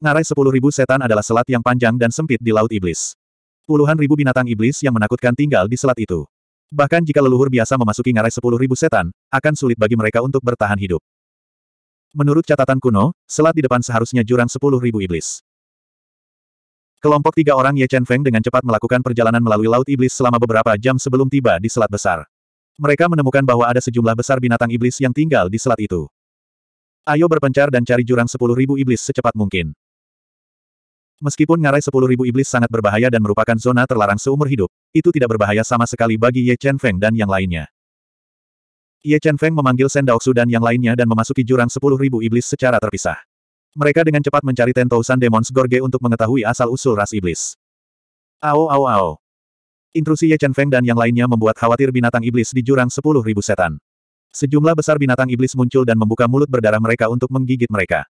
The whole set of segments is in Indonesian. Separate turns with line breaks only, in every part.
Ngarai sepuluh ribu setan adalah selat yang panjang dan sempit di Laut Iblis. Puluhan ribu binatang iblis yang menakutkan tinggal di selat itu. Bahkan jika leluhur biasa memasuki ngarai sepuluh ribu setan, akan sulit bagi mereka untuk bertahan hidup. Menurut catatan kuno, selat di depan seharusnya jurang sepuluh ribu iblis. Kelompok tiga orang Ye Chen Feng dengan cepat melakukan perjalanan melalui Laut Iblis selama beberapa jam sebelum tiba di selat besar. Mereka menemukan bahwa ada sejumlah besar binatang iblis yang tinggal di selat itu. Ayo berpencar dan cari jurang sepuluh ribu iblis secepat mungkin. Meskipun ngarai sepuluh ribu iblis sangat berbahaya dan merupakan zona terlarang seumur hidup, itu tidak berbahaya sama sekali bagi Ye Chen Feng dan yang lainnya. Ye Chen Feng memanggil Sen Daoxu dan yang lainnya dan memasuki jurang sepuluh ribu iblis secara terpisah. Mereka dengan cepat mencari Tousan Demons Gorge untuk mengetahui asal-usul ras iblis. Ao ao ao. Intrusi Ye Chen Feng dan yang lainnya membuat khawatir binatang iblis di jurang sepuluh ribu setan. Sejumlah besar binatang iblis muncul dan membuka mulut berdarah mereka untuk menggigit mereka.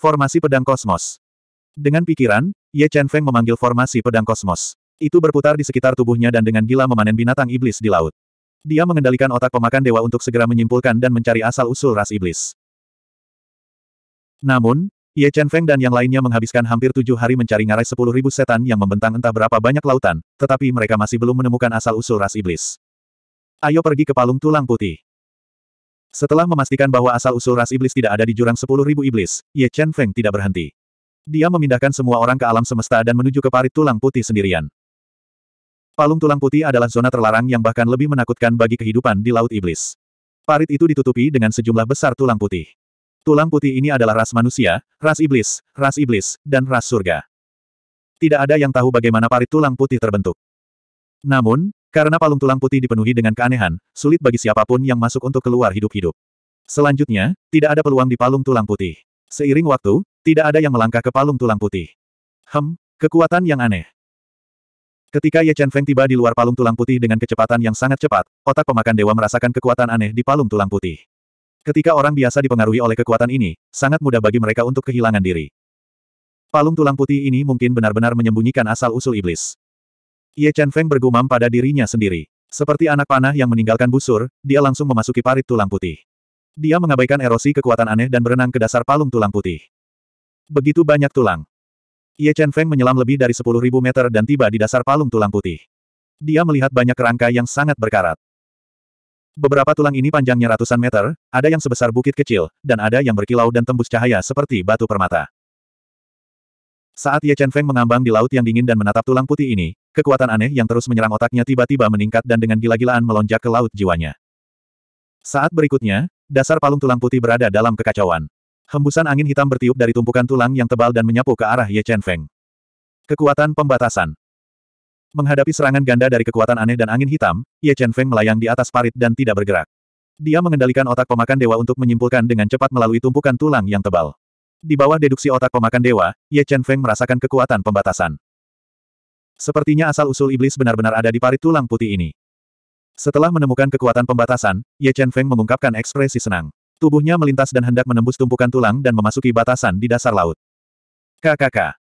Formasi pedang kosmos. Dengan pikiran, Ye Chen Feng memanggil formasi pedang kosmos. Itu berputar di sekitar tubuhnya dan dengan gila memanen binatang iblis di laut. Dia mengendalikan otak pemakan dewa untuk segera menyimpulkan dan mencari asal-usul ras iblis. Namun, Ye Chen Feng dan yang lainnya menghabiskan hampir tujuh hari mencari ngarai sepuluh ribu setan yang membentang entah berapa banyak lautan, tetapi mereka masih belum menemukan asal-usul ras iblis. Ayo pergi ke palung tulang putih. Setelah memastikan bahwa asal-usul ras iblis tidak ada di jurang sepuluh ribu iblis, Ye Chen Feng tidak berhenti. Dia memindahkan semua orang ke alam semesta dan menuju ke parit tulang putih sendirian. Palung tulang putih adalah zona terlarang yang bahkan lebih menakutkan bagi kehidupan di Laut Iblis. Parit itu ditutupi dengan sejumlah besar tulang putih. Tulang putih ini adalah ras manusia, ras iblis, ras iblis, dan ras surga. Tidak ada yang tahu bagaimana parit tulang putih terbentuk. Namun, karena palung tulang putih dipenuhi dengan keanehan, sulit bagi siapapun yang masuk untuk keluar hidup-hidup. Selanjutnya, tidak ada peluang di palung tulang putih. Seiring waktu, tidak ada yang melangkah ke palung tulang putih. Hem, kekuatan yang aneh. Ketika Ye Chen Feng tiba di luar palung tulang putih dengan kecepatan yang sangat cepat, otak pemakan dewa merasakan kekuatan aneh di palung tulang putih. Ketika orang biasa dipengaruhi oleh kekuatan ini, sangat mudah bagi mereka untuk kehilangan diri. Palung tulang putih ini mungkin benar-benar menyembunyikan asal-usul iblis. Ye Chen Feng bergumam pada dirinya sendiri. Seperti anak panah yang meninggalkan busur, dia langsung memasuki parit tulang putih. Dia mengabaikan erosi kekuatan aneh dan berenang ke dasar palung tulang putih. Begitu banyak tulang. Ye Chen Feng menyelam lebih dari 10.000 meter dan tiba di dasar palung tulang putih. Dia melihat banyak kerangka yang sangat berkarat. Beberapa tulang ini panjangnya ratusan meter, ada yang sebesar bukit kecil, dan ada yang berkilau dan tembus cahaya seperti batu permata. Saat Ye Chen Feng mengambang di laut yang dingin dan menatap tulang putih ini, kekuatan aneh yang terus menyerang otaknya tiba-tiba meningkat dan dengan gila-gilaan melonjak ke laut jiwanya. Saat berikutnya, dasar palung tulang putih berada dalam kekacauan. Hembusan angin hitam bertiup dari tumpukan tulang yang tebal dan menyapu ke arah Ye Chen Feng. Kekuatan pembatasan. Menghadapi serangan ganda dari kekuatan aneh dan angin hitam, Ye Chen Feng melayang di atas parit dan tidak bergerak. Dia mengendalikan otak pemakan dewa untuk menyimpulkan dengan cepat melalui tumpukan tulang yang tebal. Di bawah deduksi otak pemakan dewa, Ye Chen Feng merasakan kekuatan pembatasan. Sepertinya asal-usul iblis benar-benar ada di parit tulang putih ini. Setelah menemukan kekuatan pembatasan, Ye Chen Feng mengungkapkan ekspresi senang. Tubuhnya melintas dan hendak menembus tumpukan tulang dan memasuki batasan di dasar laut. KKK.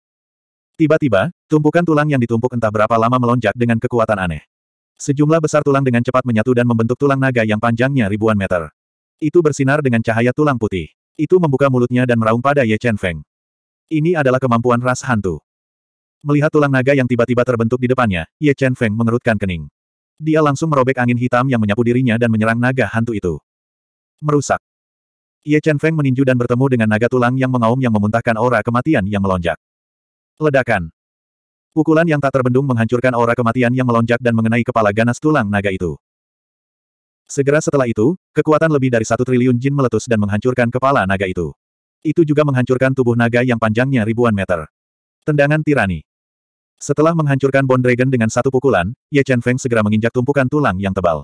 Tiba-tiba, tumpukan tulang yang ditumpuk entah berapa lama melonjak dengan kekuatan aneh. Sejumlah besar tulang dengan cepat menyatu dan membentuk tulang naga yang panjangnya ribuan meter. Itu bersinar dengan cahaya tulang putih. Itu membuka mulutnya dan meraung pada Ye Chen Feng. Ini adalah kemampuan ras hantu. Melihat tulang naga yang tiba-tiba terbentuk di depannya, Ye Chen Feng mengerutkan kening. Dia langsung merobek angin hitam yang menyapu dirinya dan menyerang naga hantu itu. Merusak. Ye Chen Feng meninju dan bertemu dengan naga tulang yang mengaum yang memuntahkan aura kematian yang melonjak. Ledakan. Pukulan yang tak terbendung menghancurkan aura kematian yang melonjak dan mengenai kepala ganas tulang naga itu. Segera setelah itu, kekuatan lebih dari satu triliun jin meletus dan menghancurkan kepala naga itu. Itu juga menghancurkan tubuh naga yang panjangnya ribuan meter. Tendangan tirani. Setelah menghancurkan Bond Dragon dengan satu pukulan, Ye Chen Feng segera menginjak tumpukan tulang yang tebal.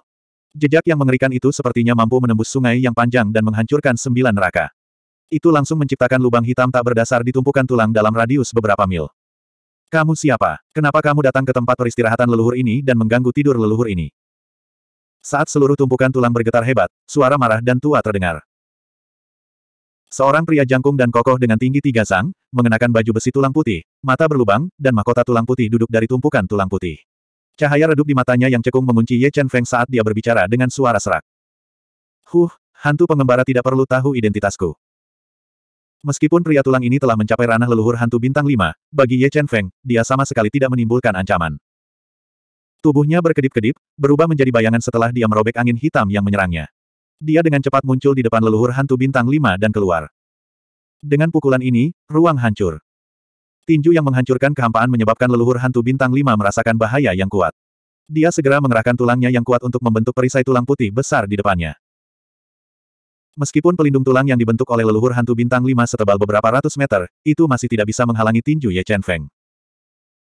Jejak yang mengerikan itu sepertinya mampu menembus sungai yang panjang dan menghancurkan sembilan neraka. Itu langsung menciptakan lubang hitam tak berdasar di tumpukan tulang dalam radius beberapa mil. Kamu siapa? Kenapa kamu datang ke tempat peristirahatan leluhur ini dan mengganggu tidur leluhur ini? Saat seluruh tumpukan tulang bergetar hebat, suara marah dan tua terdengar. Seorang pria jangkung dan kokoh dengan tinggi tiga sang, mengenakan baju besi tulang putih, mata berlubang, dan mahkota tulang putih duduk dari tumpukan tulang putih. Cahaya redup di matanya yang cekung mengunci Ye Chen Feng saat dia berbicara dengan suara serak. Huh, hantu pengembara tidak perlu tahu identitasku. Meskipun pria tulang ini telah mencapai ranah leluhur hantu bintang lima, bagi Ye Chen Feng, dia sama sekali tidak menimbulkan ancaman. Tubuhnya berkedip-kedip, berubah menjadi bayangan setelah dia merobek angin hitam yang menyerangnya. Dia dengan cepat muncul di depan leluhur hantu bintang lima dan keluar. Dengan pukulan ini, ruang hancur. Tinju yang menghancurkan kehampaan menyebabkan leluhur hantu bintang lima merasakan bahaya yang kuat. Dia segera mengerahkan tulangnya yang kuat untuk membentuk perisai tulang putih besar di depannya. Meskipun pelindung tulang yang dibentuk oleh leluhur hantu bintang lima setebal beberapa ratus meter, itu masih tidak bisa menghalangi tinju Ye Chen Feng.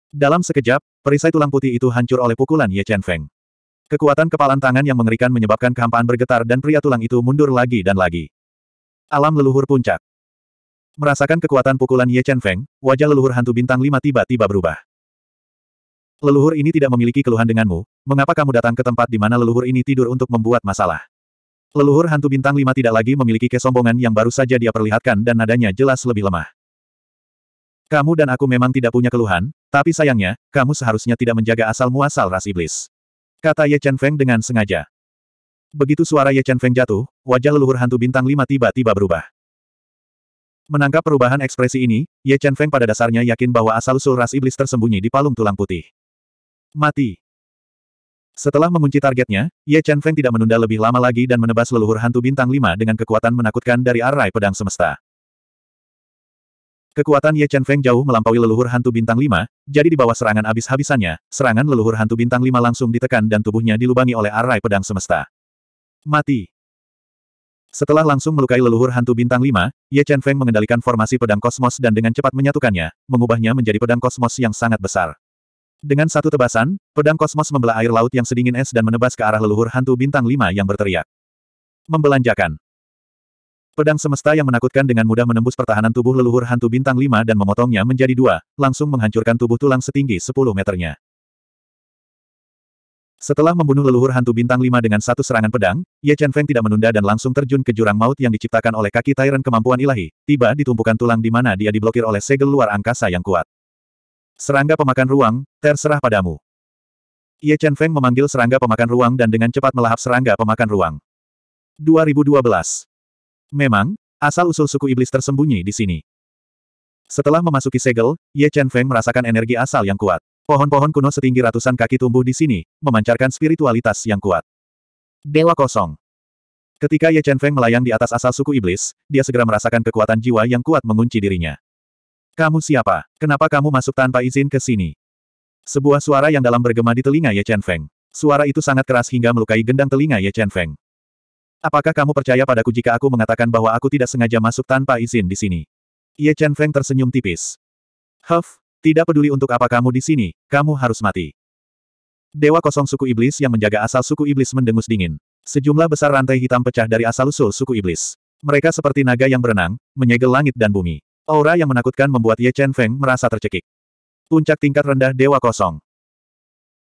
Dalam sekejap, perisai tulang putih itu hancur oleh pukulan Ye Chen Feng. Kekuatan kepalan tangan yang mengerikan menyebabkan kehampaan bergetar dan pria tulang itu mundur lagi dan lagi. Alam leluhur puncak. Merasakan kekuatan pukulan Ye Chen Feng, wajah leluhur hantu bintang lima tiba-tiba berubah. Leluhur ini tidak memiliki keluhan denganmu, mengapa kamu datang ke tempat di mana leluhur ini tidur untuk membuat masalah? Leluhur hantu bintang lima tidak lagi memiliki kesombongan yang baru saja dia perlihatkan dan nadanya jelas lebih lemah. Kamu dan aku memang tidak punya keluhan, tapi sayangnya, kamu seharusnya tidak menjaga asal-muasal ras iblis. Kata Ye Chen Feng dengan sengaja. Begitu suara Ye Chen Feng jatuh, wajah leluhur hantu bintang lima tiba-tiba berubah. Menangkap perubahan ekspresi ini, Ye Chen Feng pada dasarnya yakin bahwa asal-usul ras iblis tersembunyi di palung tulang putih. Mati. Setelah mengunci targetnya, Ye Chen Feng tidak menunda lebih lama lagi dan menebas leluhur hantu bintang 5 dengan kekuatan menakutkan dari arai pedang semesta. Kekuatan Ye Chen Feng jauh melampaui leluhur hantu bintang 5, jadi di bawah serangan habis habisannya serangan leluhur hantu bintang 5 langsung ditekan dan tubuhnya dilubangi oleh arai pedang semesta. Mati. Setelah langsung melukai leluhur hantu bintang 5, Ye Chen Feng mengendalikan formasi pedang kosmos dan dengan cepat menyatukannya, mengubahnya menjadi pedang kosmos yang sangat besar. Dengan satu tebasan, pedang kosmos membelah air laut yang sedingin es dan menebas ke arah leluhur hantu bintang 5 yang berteriak. Membelanjakan. Pedang semesta yang menakutkan dengan mudah menembus pertahanan tubuh leluhur hantu bintang 5 dan memotongnya menjadi dua, langsung menghancurkan tubuh tulang setinggi 10 meternya. Setelah membunuh leluhur hantu bintang 5 dengan satu serangan pedang, Ye Chen Feng tidak menunda dan langsung terjun ke jurang maut yang diciptakan oleh kaki Tyrant kemampuan ilahi, tiba di tumpukan tulang di mana dia diblokir oleh segel luar angkasa yang kuat. Serangga pemakan ruang, terserah padamu. Ye Chen Feng memanggil serangga pemakan ruang dan dengan cepat melahap serangga pemakan ruang. 2012. Memang, asal-usul suku iblis tersembunyi di sini. Setelah memasuki segel, Ye Chen Feng merasakan energi asal yang kuat. Pohon-pohon kuno setinggi ratusan kaki tumbuh di sini, memancarkan spiritualitas yang kuat. Dewa kosong. Ketika Ye Chen Feng melayang di atas asal suku iblis, dia segera merasakan kekuatan jiwa yang kuat mengunci dirinya. Kamu siapa? Kenapa kamu masuk tanpa izin ke sini? Sebuah suara yang dalam bergema di telinga Ye Chen Feng. Suara itu sangat keras hingga melukai gendang telinga Ye Chen Feng. Apakah kamu percaya padaku jika aku mengatakan bahwa aku tidak sengaja masuk tanpa izin di sini? Ye Chen Feng tersenyum tipis. Huff, tidak peduli untuk apa kamu di sini, kamu harus mati. Dewa kosong suku iblis yang menjaga asal suku iblis mendengus dingin. Sejumlah besar rantai hitam pecah dari asal-usul suku iblis. Mereka seperti naga yang berenang, menyegel langit dan bumi. Aura yang menakutkan membuat Ye Chen Feng merasa tercekik. Puncak tingkat rendah Dewa Kosong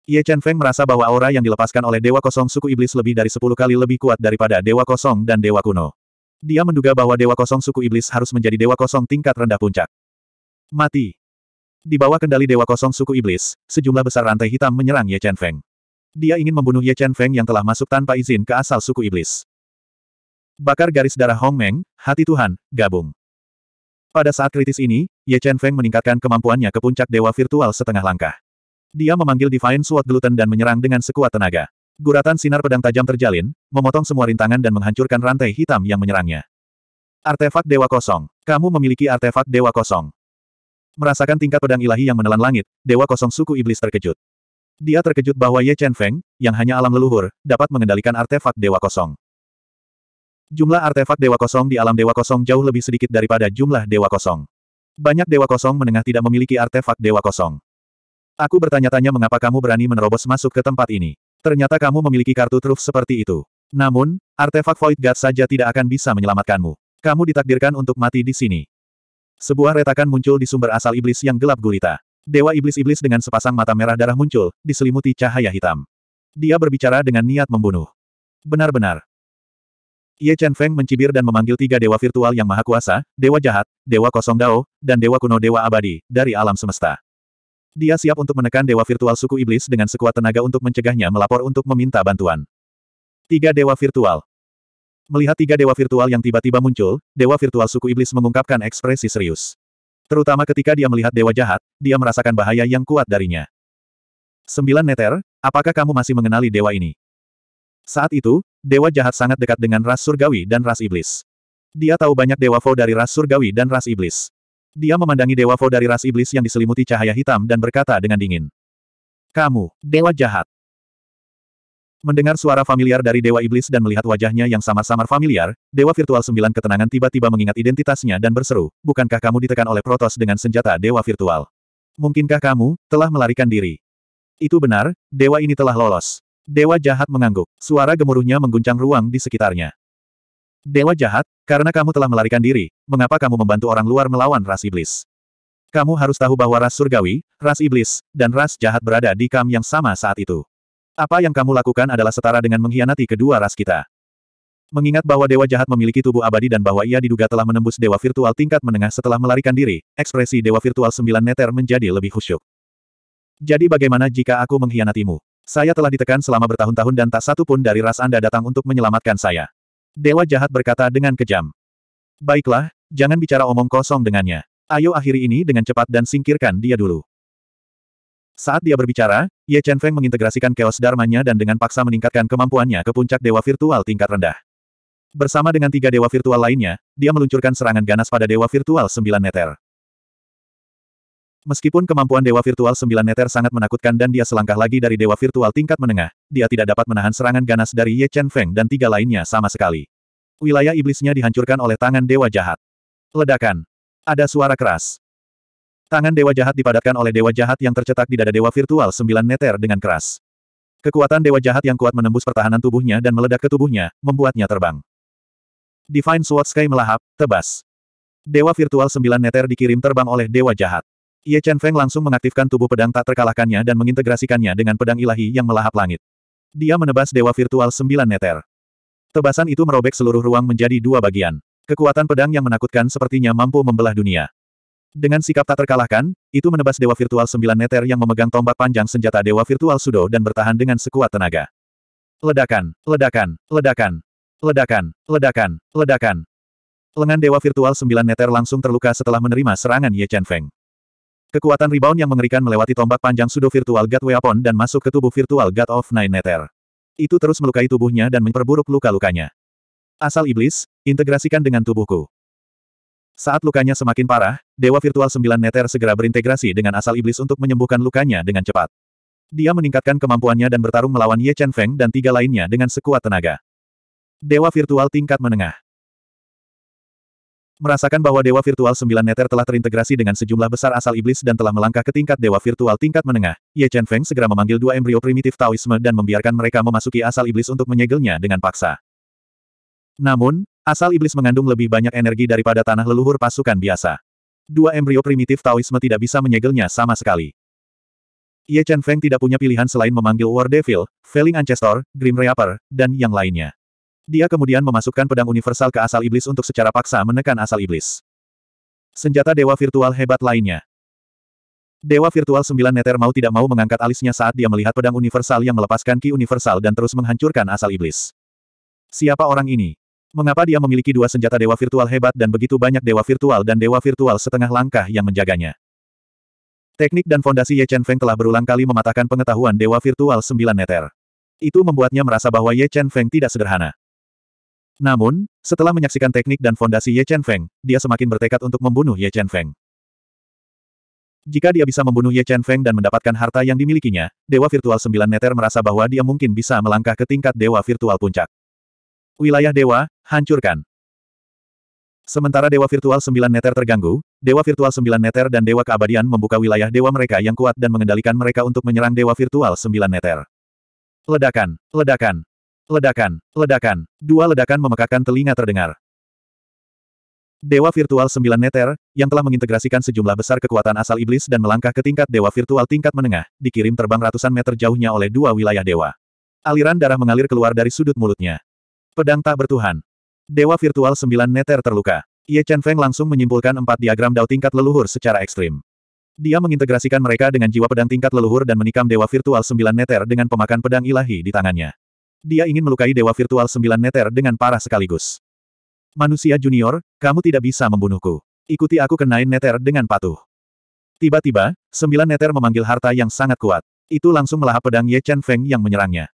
Ye Chen Feng merasa bahwa aura yang dilepaskan oleh Dewa Kosong suku iblis lebih dari sepuluh kali lebih kuat daripada Dewa Kosong dan Dewa Kuno. Dia menduga bahwa Dewa Kosong suku iblis harus menjadi Dewa Kosong tingkat rendah puncak. Mati. Di bawah kendali Dewa Kosong Suku Iblis, sejumlah besar rantai hitam menyerang Ye Chen Feng. Dia ingin membunuh Ye Chen Feng yang telah masuk tanpa izin ke asal suku Iblis. Bakar garis darah Hong Meng, hati Tuhan, gabung. Pada saat kritis ini, Ye Chen Feng meningkatkan kemampuannya ke puncak dewa virtual setengah langkah. Dia memanggil Divine Sword Gluten dan menyerang dengan sekuat tenaga. Guratan sinar pedang tajam terjalin, memotong semua rintangan dan menghancurkan rantai hitam yang menyerangnya. Artefak Dewa Kosong. Kamu memiliki artefak Dewa Kosong. Merasakan tingkat pedang ilahi yang menelan langit, Dewa Kosong Suku Iblis terkejut. Dia terkejut bahwa Ye Chen Feng, yang hanya alam leluhur, dapat mengendalikan artefak Dewa Kosong. Jumlah artefak Dewa Kosong di alam Dewa Kosong jauh lebih sedikit daripada jumlah Dewa Kosong. Banyak Dewa Kosong menengah tidak memiliki artefak Dewa Kosong. Aku bertanya-tanya mengapa kamu berani menerobos masuk ke tempat ini. Ternyata kamu memiliki kartu truf seperti itu. Namun, artefak Void God saja tidak akan bisa menyelamatkanmu. Kamu ditakdirkan untuk mati di sini. Sebuah retakan muncul di sumber asal iblis yang gelap gulita. Dewa iblis-iblis dengan sepasang mata merah darah muncul, diselimuti cahaya hitam. Dia berbicara dengan niat membunuh. Benar-benar. Ye Chen Feng mencibir dan memanggil tiga dewa virtual yang maha kuasa, dewa jahat, dewa kosong dao, dan dewa kuno dewa abadi, dari alam semesta. Dia siap untuk menekan dewa virtual suku iblis dengan sekuat tenaga untuk mencegahnya melapor untuk meminta bantuan. Tiga dewa virtual. Melihat tiga dewa virtual yang tiba-tiba muncul, dewa virtual suku iblis mengungkapkan ekspresi serius. Terutama ketika dia melihat dewa jahat, dia merasakan bahaya yang kuat darinya. Sembilan neter, apakah kamu masih mengenali dewa ini? Saat itu, dewa jahat sangat dekat dengan ras surgawi dan ras iblis. Dia tahu banyak dewa fo dari ras surgawi dan ras iblis. Dia memandangi dewa fo dari ras iblis yang diselimuti cahaya hitam dan berkata dengan dingin. Kamu, dewa jahat. Mendengar suara familiar dari Dewa Iblis dan melihat wajahnya yang samar-samar familiar, Dewa Virtual Sembilan Ketenangan tiba-tiba mengingat identitasnya dan berseru, bukankah kamu ditekan oleh Protos dengan senjata Dewa Virtual? Mungkinkah kamu telah melarikan diri? Itu benar, Dewa ini telah lolos. Dewa jahat mengangguk, suara gemuruhnya mengguncang ruang di sekitarnya. Dewa jahat, karena kamu telah melarikan diri, mengapa kamu membantu orang luar melawan ras iblis? Kamu harus tahu bahwa ras surgawi, ras iblis, dan ras jahat berada di kam yang sama saat itu. Apa yang kamu lakukan adalah setara dengan mengkhianati kedua ras kita. Mengingat bahwa dewa jahat memiliki tubuh abadi dan bahwa ia diduga telah menembus dewa virtual tingkat menengah setelah melarikan diri, ekspresi dewa virtual sembilan neter menjadi lebih khusyuk. Jadi bagaimana jika aku mengkhianatimu? Saya telah ditekan selama bertahun-tahun dan tak satu pun dari ras Anda datang untuk menyelamatkan saya. Dewa jahat berkata dengan kejam. Baiklah, jangan bicara omong kosong dengannya. Ayo akhiri ini dengan cepat dan singkirkan dia dulu. Saat dia berbicara, Ye Chen Feng mengintegrasikan chaos dharmanya dan dengan paksa meningkatkan kemampuannya ke puncak dewa virtual tingkat rendah. Bersama dengan tiga dewa virtual lainnya, dia meluncurkan serangan ganas pada dewa virtual sembilan neter. Meskipun kemampuan Dewa Virtual sembilan Neter sangat menakutkan dan dia selangkah lagi dari Dewa Virtual tingkat menengah, dia tidak dapat menahan serangan ganas dari Ye Chen Feng dan tiga lainnya sama sekali. Wilayah iblisnya dihancurkan oleh tangan Dewa Jahat. Ledakan. Ada suara keras. Tangan dewa jahat dipadatkan oleh dewa jahat yang tercetak di dada dewa virtual sembilan neter dengan keras. Kekuatan dewa jahat yang kuat menembus pertahanan tubuhnya dan meledak ke tubuhnya, membuatnya terbang. Divine Sword Sky melahap, tebas. Dewa virtual sembilan neter dikirim terbang oleh dewa jahat. Ye Chen Feng langsung mengaktifkan tubuh pedang tak terkalahkannya dan mengintegrasikannya dengan pedang ilahi yang melahap langit. Dia menebas dewa virtual sembilan neter. Tebasan itu merobek seluruh ruang menjadi dua bagian. Kekuatan pedang yang menakutkan sepertinya mampu membelah dunia. Dengan sikap tak terkalahkan, itu menebas Dewa Virtual Sembilan Neter yang memegang tombak panjang senjata Dewa Virtual Sudo dan bertahan dengan sekuat tenaga. Ledakan, ledakan, ledakan, ledakan, ledakan, ledakan. Lengan Dewa Virtual Sembilan Neter langsung terluka setelah menerima serangan Ye Chen Feng. Kekuatan rebound yang mengerikan melewati tombak panjang Sudo Virtual God Weapon dan masuk ke tubuh Virtual God of Nine Neter. Itu terus melukai tubuhnya dan memperburuk luka-lukanya. Asal iblis, integrasikan dengan tubuhku. Saat lukanya semakin parah, Dewa Virtual Sembilan Neter segera berintegrasi dengan asal iblis untuk menyembuhkan lukanya dengan cepat. Dia meningkatkan kemampuannya dan bertarung melawan Ye Chen Feng dan tiga lainnya dengan sekuat tenaga. Dewa Virtual Tingkat Menengah Merasakan bahwa Dewa Virtual Sembilan Neter telah terintegrasi dengan sejumlah besar asal iblis dan telah melangkah ke tingkat Dewa Virtual tingkat menengah, Ye Chen Feng segera memanggil dua embrio primitif Taoisme dan membiarkan mereka memasuki asal iblis untuk menyegelnya dengan paksa. Namun, Asal iblis mengandung lebih banyak energi daripada tanah leluhur pasukan biasa. Dua embrio primitif Taoisme tidak bisa menyegelnya sama sekali. Ye Chen Feng tidak punya pilihan selain memanggil War Devil, Failing Ancestor, Grim Reaper, dan yang lainnya. Dia kemudian memasukkan pedang universal ke asal iblis untuk secara paksa menekan asal iblis. Senjata dewa virtual hebat lainnya. Dewa Virtual Sembilan Neter mau tidak mau mengangkat alisnya saat dia melihat pedang universal yang melepaskan Ki Universal dan terus menghancurkan asal iblis. Siapa orang ini? Mengapa dia memiliki dua senjata dewa virtual hebat dan begitu banyak dewa virtual dan dewa virtual setengah langkah yang menjaganya? Teknik dan fondasi Ye Chen Feng telah berulang kali mematahkan pengetahuan dewa virtual sembilan neter. Itu membuatnya merasa bahwa Ye Chen Feng tidak sederhana. Namun, setelah menyaksikan teknik dan fondasi Ye Chen Feng, dia semakin bertekad untuk membunuh Ye Chen Feng. Jika dia bisa membunuh Ye Chen Feng dan mendapatkan harta yang dimilikinya, Dewa Virtual Sembilan Neter merasa bahwa dia mungkin bisa melangkah ke tingkat Dewa Virtual Puncak. Wilayah dewa, hancurkan. Sementara Dewa Virtual 9 Neter terganggu, Dewa Virtual 9 Neter dan Dewa Keabadian membuka wilayah dewa mereka yang kuat dan mengendalikan mereka untuk menyerang Dewa Virtual 9 Neter. Ledakan, ledakan, ledakan, ledakan. Dua ledakan memekakan telinga terdengar. Dewa Virtual 9 Neter, yang telah mengintegrasikan sejumlah besar kekuatan asal iblis dan melangkah ke tingkat Dewa Virtual tingkat menengah, dikirim terbang ratusan meter jauhnya oleh dua wilayah dewa. Aliran darah mengalir keluar dari sudut mulutnya. Pedang tak bertuhan. Dewa virtual sembilan neter terluka. Ye Chen Feng langsung menyimpulkan empat diagram dao tingkat leluhur secara ekstrim. Dia mengintegrasikan mereka dengan jiwa pedang tingkat leluhur dan menikam dewa virtual sembilan neter dengan pemakan pedang ilahi di tangannya. Dia ingin melukai dewa virtual sembilan neter dengan parah sekaligus. Manusia junior, kamu tidak bisa membunuhku. Ikuti aku kenain neter dengan patuh. Tiba-tiba, sembilan neter memanggil harta yang sangat kuat. Itu langsung melahap pedang Ye Chen Feng yang menyerangnya.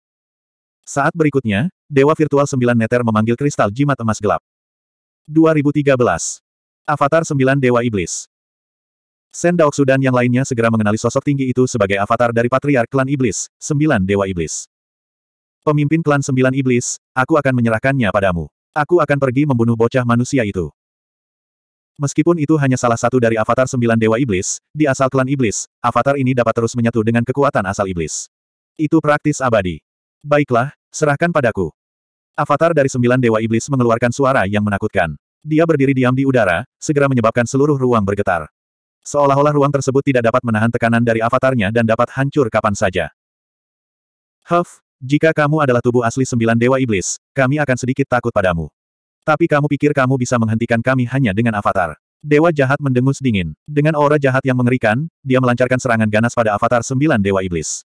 Saat berikutnya, Dewa Virtual 9 Meter memanggil kristal jimat emas gelap. 2013. Avatar 9 Dewa Iblis. Sen Daoksu dan yang lainnya segera mengenali sosok tinggi itu sebagai avatar dari Patriark Klan Iblis, Sembilan Dewa Iblis. Pemimpin Klan Sembilan Iblis, aku akan menyerahkannya padamu. Aku akan pergi membunuh bocah manusia itu. Meskipun itu hanya salah satu dari avatar Sembilan Dewa Iblis, di asal Klan Iblis, avatar ini dapat terus menyatu dengan kekuatan asal Iblis. Itu praktis abadi. Baiklah, serahkan padaku. Avatar dari sembilan dewa iblis mengeluarkan suara yang menakutkan. Dia berdiri diam di udara, segera menyebabkan seluruh ruang bergetar. Seolah-olah ruang tersebut tidak dapat menahan tekanan dari avatarnya dan dapat hancur kapan saja. Huff, jika kamu adalah tubuh asli sembilan dewa iblis, kami akan sedikit takut padamu. Tapi kamu pikir kamu bisa menghentikan kami hanya dengan avatar. Dewa jahat mendengus dingin. Dengan aura jahat yang mengerikan, dia melancarkan serangan ganas pada avatar sembilan dewa iblis.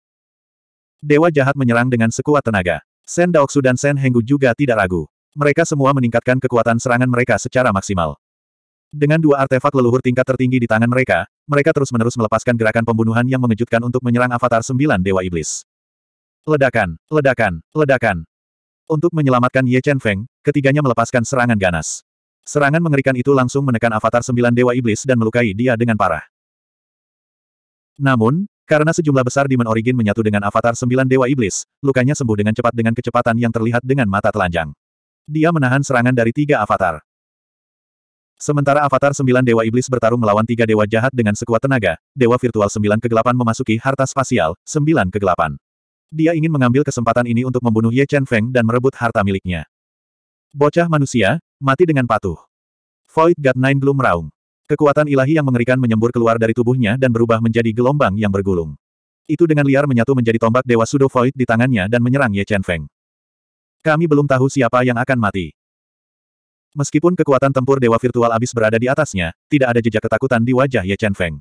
Dewa jahat menyerang dengan sekuat tenaga. Sen Daoksu dan Sen Henggu juga tidak ragu. Mereka semua meningkatkan kekuatan serangan mereka secara maksimal. Dengan dua artefak leluhur tingkat tertinggi di tangan mereka, mereka terus-menerus melepaskan gerakan pembunuhan yang mengejutkan untuk menyerang avatar sembilan Dewa Iblis. Ledakan, ledakan, ledakan. Untuk menyelamatkan Ye Chen Feng, ketiganya melepaskan serangan ganas. Serangan mengerikan itu langsung menekan avatar sembilan Dewa Iblis dan melukai dia dengan parah. Namun, karena sejumlah besar Demon Origin menyatu dengan avatar sembilan Dewa Iblis, lukanya sembuh dengan cepat dengan kecepatan yang terlihat dengan mata telanjang. Dia menahan serangan dari tiga avatar. Sementara avatar sembilan Dewa Iblis bertarung melawan tiga Dewa Jahat dengan sekuat tenaga, Dewa Virtual sembilan kegelapan memasuki harta spasial, sembilan kegelapan. Dia ingin mengambil kesempatan ini untuk membunuh Ye Chen Feng dan merebut harta miliknya. Bocah manusia, mati dengan patuh. Void God Nine Gloom Raung. Kekuatan ilahi yang mengerikan menyembur keluar dari tubuhnya dan berubah menjadi gelombang yang bergulung. Itu dengan liar menyatu menjadi tombak Dewa Sudo Void di tangannya dan menyerang Ye Chen Feng. Kami belum tahu siapa yang akan mati. Meskipun kekuatan tempur Dewa Virtual Abis berada di atasnya, tidak ada jejak ketakutan di wajah Ye Chen Feng.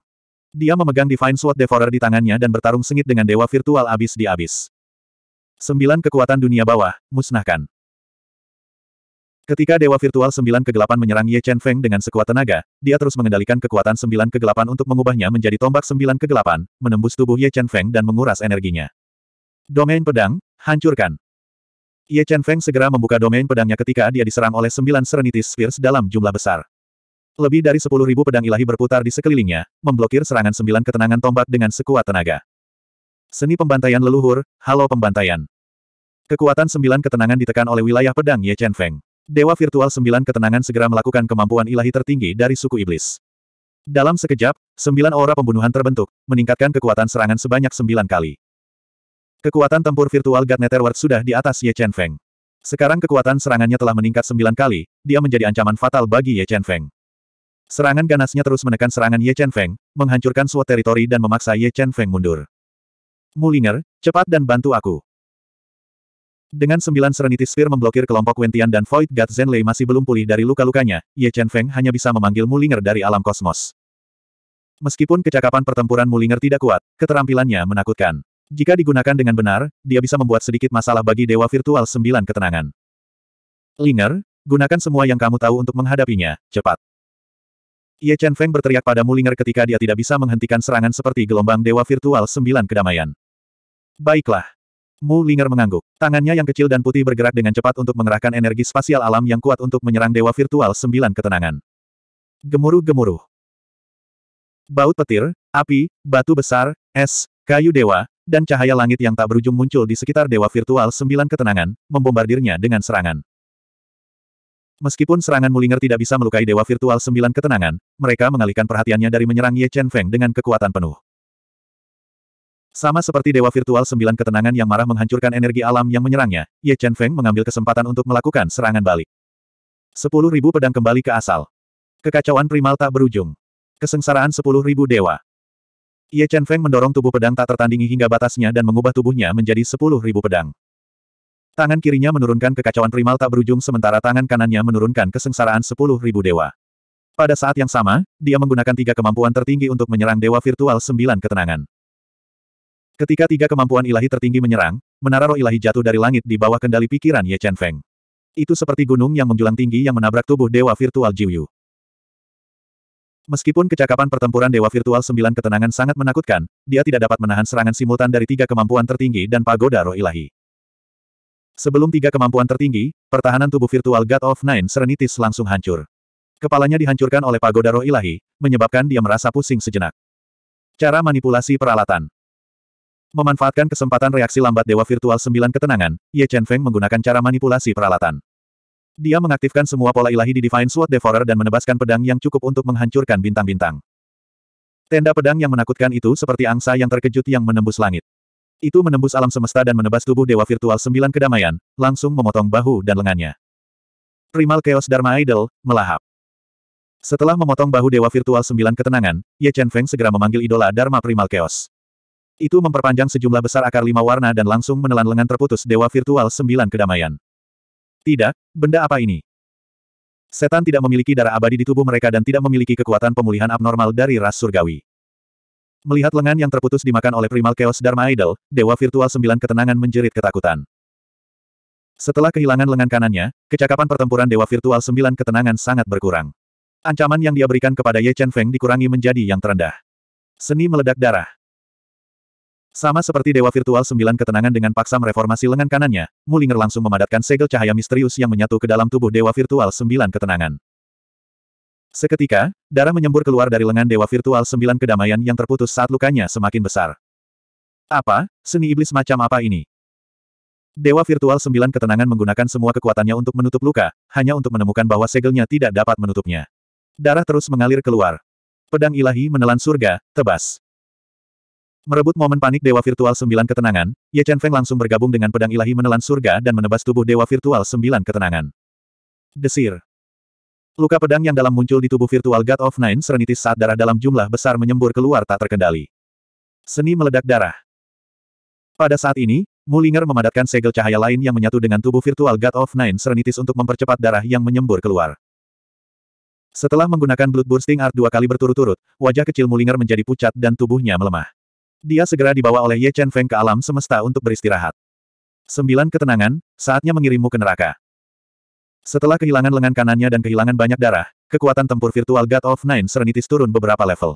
Dia memegang Divine Sword Devourer di tangannya dan bertarung sengit dengan Dewa Virtual Abis di Abis. Sembilan kekuatan dunia bawah, musnahkan. Ketika Dewa Virtual Sembilan Kegelapan menyerang Ye Chen Feng dengan sekuat tenaga, dia terus mengendalikan kekuatan Sembilan Kegelapan untuk mengubahnya menjadi tombak Sembilan Kegelapan, menembus tubuh Ye Chen Feng dan menguras energinya. Domain pedang, hancurkan. Ye Chen Feng segera membuka domain pedangnya ketika dia diserang oleh sembilan Serenity Spheres dalam jumlah besar. Lebih dari sepuluh ribu pedang ilahi berputar di sekelilingnya, memblokir serangan sembilan ketenangan tombak dengan sekuat tenaga. Seni pembantaian leluhur, halo pembantaian. Kekuatan sembilan ketenangan ditekan oleh wilayah pedang Ye Chen Feng. Dewa Virtual Sembilan Ketenangan segera melakukan kemampuan ilahi tertinggi dari suku iblis. Dalam sekejap, sembilan aura pembunuhan terbentuk, meningkatkan kekuatan serangan sebanyak sembilan kali. Kekuatan tempur virtual God Netherworld sudah di atas Ye Chen Feng. Sekarang kekuatan serangannya telah meningkat sembilan kali, dia menjadi ancaman fatal bagi Ye Chen Feng. Serangan ganasnya terus menekan serangan Ye Chen Feng, menghancurkan suatu teritori dan memaksa Ye Chen Feng mundur. Mulinger, cepat dan bantu aku. Dengan sembilan serenitis sphere memblokir kelompok Wentian dan Void God Zenlei masih belum pulih dari luka-lukanya, Ye Chen Feng hanya bisa memanggil Mulinger dari alam kosmos. Meskipun kecakapan pertempuran Mulinger tidak kuat, keterampilannya menakutkan. Jika digunakan dengan benar, dia bisa membuat sedikit masalah bagi Dewa Virtual Sembilan Ketenangan. Linger, gunakan semua yang kamu tahu untuk menghadapinya, cepat. Ye Chen Feng berteriak pada Mulinger ketika dia tidak bisa menghentikan serangan seperti gelombang Dewa Virtual Sembilan Kedamaian. Baiklah, Mu Linger mengangguk. Tangannya yang kecil dan putih bergerak dengan cepat untuk mengerahkan energi spasial alam yang kuat untuk menyerang dewa virtual sembilan ketenangan. Gemuruh-gemuruh. Baut petir, api, batu besar, es, kayu dewa, dan cahaya langit yang tak berujung muncul di sekitar dewa virtual sembilan ketenangan, membombardirnya dengan serangan. Meskipun serangan Mulinger tidak bisa melukai dewa virtual sembilan ketenangan, mereka mengalihkan perhatiannya dari menyerang Ye Chen Feng dengan kekuatan penuh. Sama seperti Dewa Virtual Sembilan Ketenangan yang marah menghancurkan energi alam yang menyerangnya, Ye Chen Feng mengambil kesempatan untuk melakukan serangan balik. Sepuluh ribu pedang kembali ke asal. Kekacauan primal tak berujung. Kesengsaraan sepuluh ribu dewa. Ye Chen Feng mendorong tubuh pedang tak tertandingi hingga batasnya dan mengubah tubuhnya menjadi sepuluh ribu pedang. Tangan kirinya menurunkan kekacauan primal tak berujung sementara tangan kanannya menurunkan kesengsaraan sepuluh ribu dewa. Pada saat yang sama, dia menggunakan tiga kemampuan tertinggi untuk menyerang dewa virtual sembilan ketenangan. Ketika tiga kemampuan ilahi tertinggi menyerang, menara roh ilahi jatuh dari langit di bawah kendali pikiran Ye Chen Feng. Itu seperti gunung yang menjulang tinggi yang menabrak tubuh Dewa Virtual Jiu Meskipun kecakapan pertempuran Dewa Virtual sembilan ketenangan sangat menakutkan, dia tidak dapat menahan serangan simultan dari tiga kemampuan tertinggi dan pagoda roh ilahi. Sebelum tiga kemampuan tertinggi, pertahanan tubuh virtual God of Nine serenitis langsung hancur. Kepalanya dihancurkan oleh pagoda roh ilahi, menyebabkan dia merasa pusing sejenak. Cara manipulasi peralatan Memanfaatkan kesempatan reaksi lambat Dewa Virtual sembilan ketenangan, Ye Chen Feng menggunakan cara manipulasi peralatan. Dia mengaktifkan semua pola ilahi di Divine Sword Devourer dan menebaskan pedang yang cukup untuk menghancurkan bintang-bintang. Tenda pedang yang menakutkan itu seperti angsa yang terkejut yang menembus langit. Itu menembus alam semesta dan menebas tubuh Dewa Virtual sembilan kedamaian, langsung memotong bahu dan lengannya. Primal Chaos Dharma Idol, melahap. Setelah memotong bahu Dewa Virtual sembilan ketenangan, Ye Chen Feng segera memanggil idola Dharma Primal Chaos. Itu memperpanjang sejumlah besar akar lima warna dan langsung menelan lengan terputus Dewa Virtual Sembilan Kedamaian. Tidak, benda apa ini? Setan tidak memiliki darah abadi di tubuh mereka dan tidak memiliki kekuatan pemulihan abnormal dari ras surgawi. Melihat lengan yang terputus dimakan oleh Primal Chaos Dharma Idol, Dewa Virtual Sembilan Ketenangan menjerit ketakutan. Setelah kehilangan lengan kanannya, kecakapan pertempuran Dewa Virtual sembilan ketenangan sangat berkurang. Ancaman yang dia berikan kepada Ye Chen Feng dikurangi menjadi yang terendah. Seni meledak darah. Sama seperti Dewa Virtual Sembilan ketenangan dengan paksa mereformasi lengan kanannya, Mulinger langsung memadatkan segel cahaya misterius yang menyatu ke dalam tubuh Dewa Virtual Sembilan ketenangan. Seketika, darah menyembur keluar dari lengan Dewa Virtual Sembilan kedamaian yang terputus saat lukanya semakin besar. Apa, seni iblis macam apa ini? Dewa Virtual Sembilan ketenangan menggunakan semua kekuatannya untuk menutup luka, hanya untuk menemukan bahwa segelnya tidak dapat menutupnya. Darah terus mengalir keluar. Pedang ilahi menelan surga, tebas. Merebut momen panik Dewa Virtual Sembilan Ketenangan, Ye Chen Feng langsung bergabung dengan pedang ilahi menelan surga dan menebas tubuh Dewa Virtual Sembilan Ketenangan. Desir. Luka pedang yang dalam muncul di tubuh Virtual God of Nine serenitis saat darah dalam jumlah besar menyembur keluar tak terkendali. Seni meledak darah. Pada saat ini, Mulinger memadatkan segel cahaya lain yang menyatu dengan tubuh Virtual God of Nine serenitis untuk mempercepat darah yang menyembur keluar. Setelah menggunakan Blood Bursting Art dua kali berturut-turut, wajah kecil Mulinger menjadi pucat dan tubuhnya melemah. Dia segera dibawa oleh Ye Chen Feng ke alam semesta untuk beristirahat. Sembilan ketenangan, saatnya mengirimmu ke neraka. Setelah kehilangan lengan kanannya dan kehilangan banyak darah, kekuatan tempur virtual God of Nine serenitis turun beberapa level.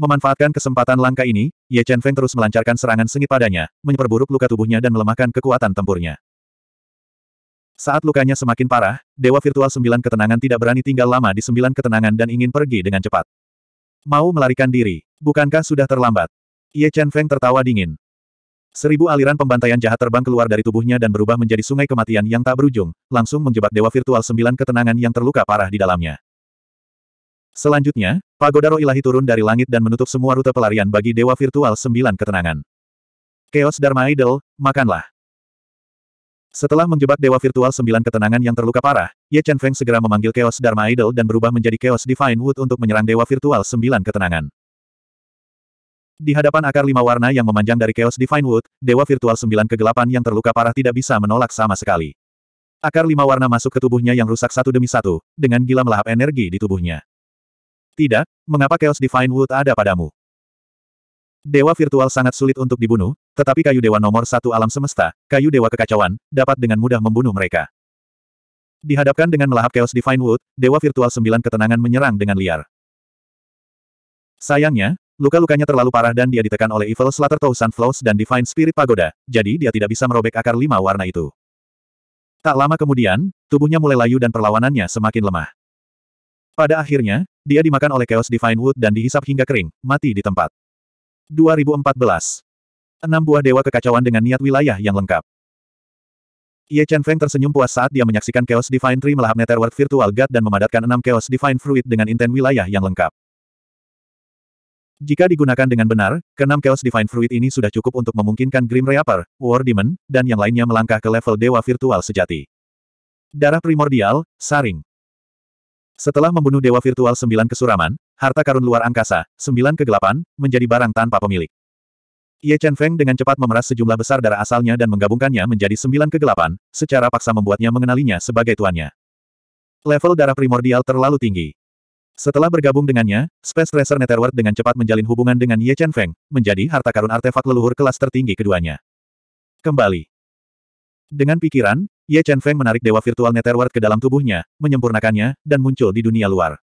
Memanfaatkan kesempatan langka ini, Ye Chen Feng terus melancarkan serangan sengit padanya, menyeperburuk luka tubuhnya dan melemahkan kekuatan tempurnya. Saat lukanya semakin parah, Dewa Virtual Sembilan Ketenangan tidak berani tinggal lama di Sembilan Ketenangan dan ingin pergi dengan cepat. Mau melarikan diri, bukankah sudah terlambat? Ye Chen Feng tertawa dingin. Seribu aliran pembantaian jahat terbang keluar dari tubuhnya dan berubah menjadi sungai kematian yang tak berujung, langsung menjebak dewa virtual sembilan ketenangan yang terluka parah di dalamnya. Selanjutnya, pagoda roh ilahi turun dari langit dan menutup semua rute pelarian bagi dewa virtual sembilan ketenangan. Chaos Dharma Idol, makanlah. Setelah menjebak dewa virtual sembilan ketenangan yang terluka parah, Ye Chen Feng segera memanggil Chaos Dharma Idol dan berubah menjadi Chaos Divine Wood untuk menyerang dewa virtual sembilan ketenangan. Di hadapan akar lima warna yang memanjang dari Chaos Divine Wood, Dewa Virtual Sembilan Kegelapan yang terluka parah tidak bisa menolak sama sekali. Akar lima warna masuk ke tubuhnya yang rusak satu demi satu, dengan gila melahap energi di tubuhnya. Tidak, mengapa Chaos Divine Wood ada padamu? Dewa virtual sangat sulit untuk dibunuh, tetapi kayu dewa nomor satu alam semesta, kayu dewa kekacauan, dapat dengan mudah membunuh mereka. Dihadapkan dengan melahap Chaos Divine Wood, Dewa Virtual Sembilan Ketenangan menyerang dengan liar. Sayangnya, Luka-lukanya terlalu parah dan dia ditekan oleh Evil Slater Thousand Flows dan Divine Spirit Pagoda, jadi dia tidak bisa merobek akar lima warna itu. Tak lama kemudian, tubuhnya mulai layu dan perlawanannya semakin lemah. Pada akhirnya, dia dimakan oleh Chaos Divine Wood dan dihisap hingga kering, mati di tempat. 2014. Enam buah dewa kekacauan dengan niat wilayah yang lengkap. Ye Chen Feng tersenyum puas saat dia menyaksikan Chaos Divine Tree melahap Netherworld Virtual God dan memadatkan enam Chaos Divine Fruit dengan intent wilayah yang lengkap. Jika digunakan dengan benar, keenam Chaos Divine Fruit ini sudah cukup untuk memungkinkan Grim Reaper, War Demon, dan yang lainnya melangkah ke level Dewa Virtual sejati. Darah Primordial, Saring Setelah membunuh Dewa Virtual sembilan kesuraman, harta karun luar angkasa, sembilan kegelapan, menjadi barang tanpa pemilik. Ye Chen Feng dengan cepat memeras sejumlah besar darah asalnya dan menggabungkannya menjadi sembilan kegelapan, secara paksa membuatnya mengenalinya sebagai tuannya. Level darah primordial terlalu tinggi. Setelah bergabung dengannya, Space Tracer Netherworld dengan cepat menjalin hubungan dengan Ye Chen Feng, menjadi harta karun artefak leluhur kelas tertinggi keduanya. Kembali. Dengan pikiran, Ye Chen Feng menarik dewa virtual Netherworld ke dalam tubuhnya, menyempurnakannya, dan muncul di dunia luar.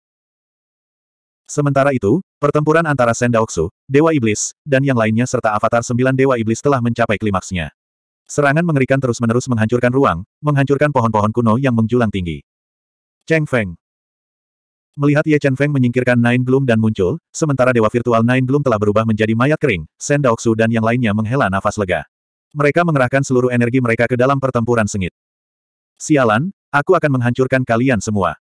Sementara itu, pertempuran antara Sen Dewa Iblis, dan yang lainnya serta Avatar Sembilan Dewa Iblis telah mencapai klimaksnya. Serangan mengerikan terus-menerus menghancurkan ruang, menghancurkan pohon-pohon kuno yang menjulang tinggi. Cheng Feng Melihat Ye Chen Feng menyingkirkan Nine Gloom dan muncul, sementara dewa virtual Nine Gloom telah berubah menjadi mayat kering, Sen Daoksu dan yang lainnya menghela nafas lega. Mereka mengerahkan seluruh energi mereka ke dalam pertempuran sengit. Sialan, aku akan menghancurkan kalian semua.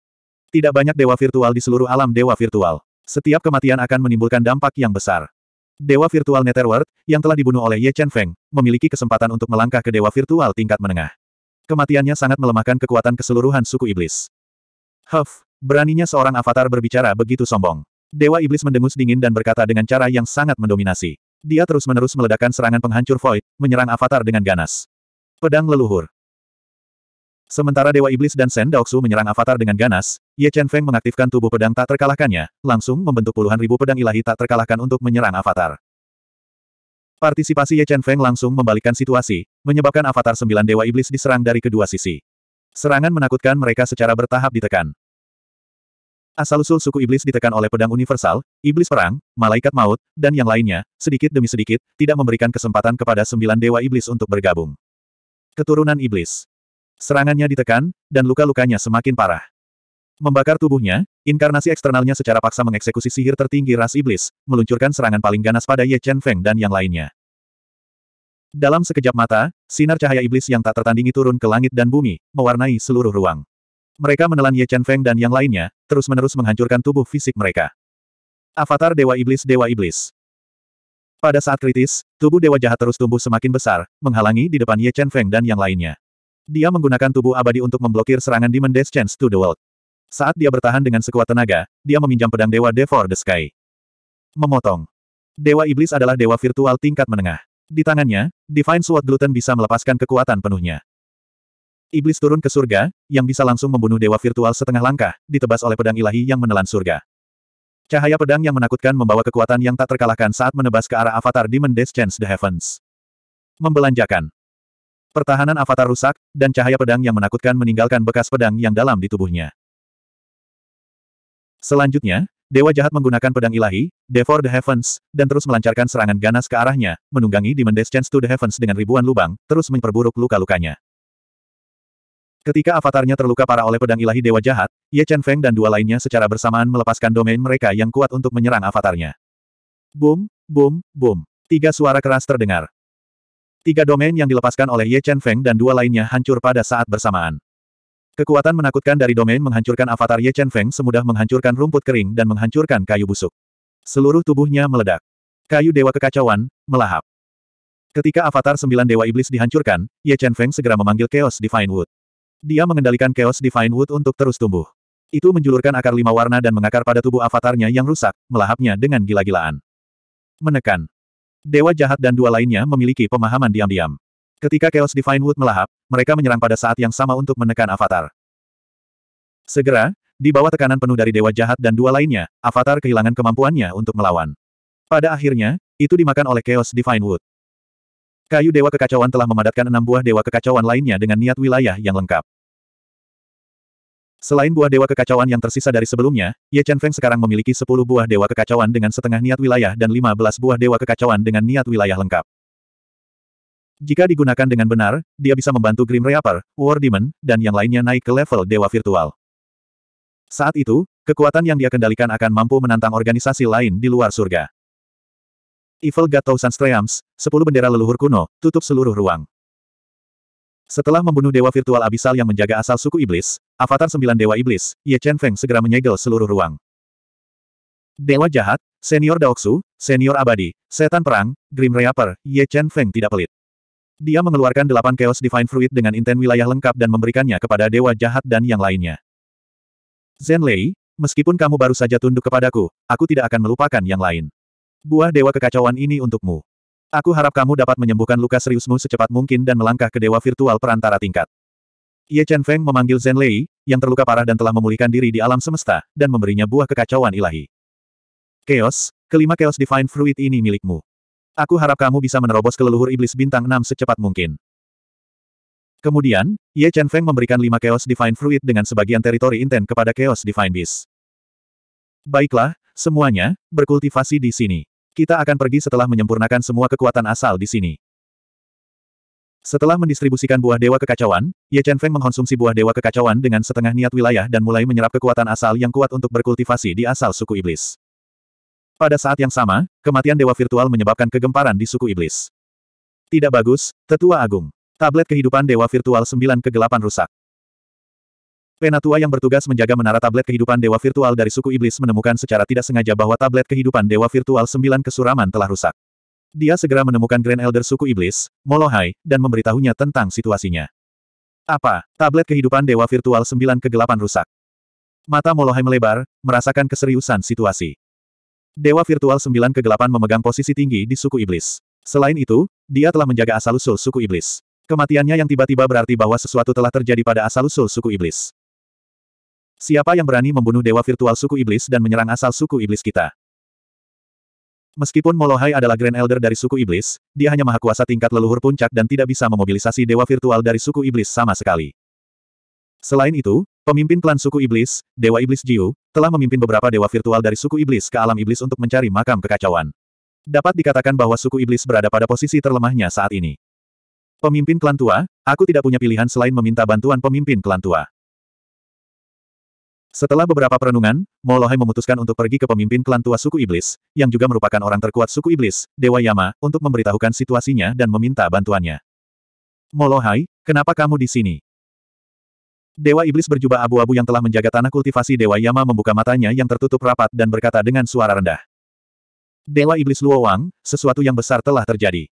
Tidak banyak dewa virtual di seluruh alam dewa virtual. Setiap kematian akan menimbulkan dampak yang besar. Dewa virtual Netherworld, yang telah dibunuh oleh Ye Chen Feng, memiliki kesempatan untuk melangkah ke dewa virtual tingkat menengah. Kematiannya sangat melemahkan kekuatan keseluruhan suku iblis. Huff, Beraninya seorang avatar berbicara begitu sombong. Dewa Iblis mendengus dingin dan berkata dengan cara yang sangat mendominasi. Dia terus-menerus meledakkan serangan penghancur Void, menyerang avatar dengan ganas. Pedang leluhur. Sementara Dewa Iblis dan Sen Daoksu menyerang avatar dengan ganas, Ye Chen Feng mengaktifkan tubuh pedang tak terkalahkannya, langsung membentuk puluhan ribu pedang ilahi tak terkalahkan untuk menyerang avatar. Partisipasi Ye Chen Feng langsung membalikkan situasi, menyebabkan avatar sembilan Dewa Iblis diserang dari kedua sisi. Serangan menakutkan mereka secara bertahap ditekan. Asal-usul suku iblis ditekan oleh pedang universal, iblis perang, malaikat maut, dan yang lainnya, sedikit demi sedikit, tidak memberikan kesempatan kepada sembilan dewa iblis untuk bergabung. Keturunan iblis. Serangannya ditekan, dan luka-lukanya semakin parah. Membakar tubuhnya, inkarnasi eksternalnya secara paksa mengeksekusi sihir tertinggi ras iblis, meluncurkan serangan paling ganas pada Ye Chen Feng dan yang lainnya. Dalam sekejap mata, sinar cahaya iblis yang tak tertandingi turun ke langit dan bumi, mewarnai seluruh ruang. Mereka menelan Ye Chen Feng dan yang lainnya, terus-menerus menghancurkan tubuh fisik mereka. Avatar Dewa Iblis Dewa Iblis Pada saat kritis, tubuh Dewa Jahat terus tumbuh semakin besar, menghalangi di depan Ye Chen Feng dan yang lainnya. Dia menggunakan tubuh abadi untuk memblokir serangan Demon Death Chance to the World. Saat dia bertahan dengan sekuat tenaga, dia meminjam pedang Dewa Devour the Sky. Memotong. Dewa Iblis adalah dewa virtual tingkat menengah. Di tangannya, Divine Sword Gluten bisa melepaskan kekuatan penuhnya. Iblis turun ke surga, yang bisa langsung membunuh dewa virtual setengah langkah, ditebas oleh pedang ilahi yang menelan surga. Cahaya pedang yang menakutkan membawa kekuatan yang tak terkalahkan saat menebas ke arah avatar Demon Deschance the Heavens. Membelanjakan. Pertahanan avatar rusak, dan cahaya pedang yang menakutkan meninggalkan bekas pedang yang dalam di tubuhnya. Selanjutnya, Dewa jahat menggunakan pedang ilahi, Devour the Heavens, dan terus melancarkan serangan ganas ke arahnya, menunggangi Demon Deschance to the Heavens dengan ribuan lubang, terus memperburuk luka-lukanya. Ketika avatarnya terluka parah oleh pedang ilahi Dewa Jahat, Ye Chen Feng dan dua lainnya secara bersamaan melepaskan domain mereka yang kuat untuk menyerang avatarnya. Boom, boom, boom. Tiga suara keras terdengar. Tiga domain yang dilepaskan oleh Ye Chen Feng dan dua lainnya hancur pada saat bersamaan. Kekuatan menakutkan dari domain menghancurkan avatar Ye Chen Feng semudah menghancurkan rumput kering dan menghancurkan kayu busuk. Seluruh tubuhnya meledak. Kayu Dewa Kekacauan, melahap. Ketika avatar sembilan Dewa Iblis dihancurkan, Ye Chen Feng segera memanggil Chaos Divine Wood. Dia mengendalikan Chaos Divine Wood untuk terus tumbuh. Itu menjulurkan akar lima warna dan mengakar pada tubuh avatarnya yang rusak, melahapnya dengan gila-gilaan. Menekan. Dewa jahat dan dua lainnya memiliki pemahaman diam-diam. Ketika Chaos Divine Wood melahap, mereka menyerang pada saat yang sama untuk menekan avatar. Segera, di bawah tekanan penuh dari dewa jahat dan dua lainnya, avatar kehilangan kemampuannya untuk melawan. Pada akhirnya, itu dimakan oleh Chaos Divine Wood. Kayu Dewa Kekacauan telah memadatkan enam buah Dewa Kekacauan lainnya dengan niat wilayah yang lengkap. Selain buah Dewa Kekacauan yang tersisa dari sebelumnya, Ye Chen Feng sekarang memiliki 10 buah Dewa Kekacauan dengan setengah niat wilayah dan 15 buah Dewa Kekacauan dengan niat wilayah lengkap. Jika digunakan dengan benar, dia bisa membantu Grim Reaper, War Demon, dan yang lainnya naik ke level Dewa Virtual. Saat itu, kekuatan yang dia kendalikan akan mampu menantang organisasi lain di luar surga. Evil God Thousand Streams, 10 bendera leluhur kuno, tutup seluruh ruang. Setelah membunuh dewa virtual abisal yang menjaga asal suku iblis, avatar sembilan dewa iblis, Ye Chen Feng segera menyegel seluruh ruang. Dewa jahat, senior Daoksu, senior abadi, setan perang, Grim Reaper, Ye Chen Feng tidak pelit. Dia mengeluarkan delapan Chaos Divine Fruit dengan inten wilayah lengkap dan memberikannya kepada dewa jahat dan yang lainnya. Zen Lei, meskipun kamu baru saja tunduk kepadaku, aku tidak akan melupakan yang lain. Buah dewa kekacauan ini untukmu. Aku harap kamu dapat menyembuhkan luka seriusmu secepat mungkin dan melangkah ke dewa virtual perantara tingkat. Ye Chen Feng memanggil Zhen Lei, yang terluka parah dan telah memulihkan diri di alam semesta, dan memberinya buah kekacauan ilahi. Chaos, kelima Chaos Divine Fruit ini milikmu. Aku harap kamu bisa menerobos ke leluhur iblis bintang 6 secepat mungkin. Kemudian, Ye Chen Feng memberikan lima Chaos Divine Fruit dengan sebagian teritori inten kepada Chaos Divine Beast. Baiklah, semuanya, berkultivasi di sini. Kita akan pergi setelah menyempurnakan semua kekuatan asal di sini. Setelah mendistribusikan buah dewa kekacauan, Ye Chen Feng mengkonsumsi buah dewa kekacauan dengan setengah niat wilayah dan mulai menyerap kekuatan asal yang kuat untuk berkultivasi di asal suku iblis. Pada saat yang sama, kematian dewa virtual menyebabkan kegemparan di suku iblis. Tidak bagus, Tetua Agung. Tablet kehidupan dewa virtual 9 kegelapan rusak. Penatua yang bertugas menjaga menara tablet kehidupan dewa virtual dari suku iblis menemukan secara tidak sengaja bahwa tablet kehidupan dewa virtual 9 kesuraman telah rusak. Dia segera menemukan Grand Elder suku iblis, Molohai, dan memberitahunya tentang situasinya. Apa? Tablet kehidupan dewa virtual 9 kegelapan rusak. Mata Molohai melebar, merasakan keseriusan situasi. Dewa virtual 9 kegelapan memegang posisi tinggi di suku iblis. Selain itu, dia telah menjaga asal-usul suku iblis. Kematiannya yang tiba-tiba berarti bahwa sesuatu telah terjadi pada asal-usul suku iblis. Siapa yang berani membunuh dewa virtual suku iblis dan menyerang asal suku iblis kita? Meskipun Molohai adalah Grand Elder dari suku iblis, dia hanya maha kuasa tingkat leluhur puncak dan tidak bisa memobilisasi dewa virtual dari suku iblis sama sekali. Selain itu, pemimpin klan suku iblis, Dewa Iblis Jiu, telah memimpin beberapa dewa virtual dari suku iblis ke alam iblis untuk mencari makam kekacauan. Dapat dikatakan bahwa suku iblis berada pada posisi terlemahnya saat ini. Pemimpin klan tua, aku tidak punya pilihan selain meminta bantuan pemimpin klan tua. Setelah beberapa perenungan, Molohai memutuskan untuk pergi ke pemimpin klan tua suku iblis, yang juga merupakan orang terkuat suku iblis, Dewa Yama, untuk memberitahukan situasinya dan meminta bantuannya. Molohai, kenapa kamu di sini? Dewa iblis berjubah abu-abu yang telah menjaga tanah kultivasi Dewa Yama membuka matanya yang tertutup rapat dan berkata dengan suara rendah. Dewa iblis Luowang, sesuatu yang besar telah terjadi.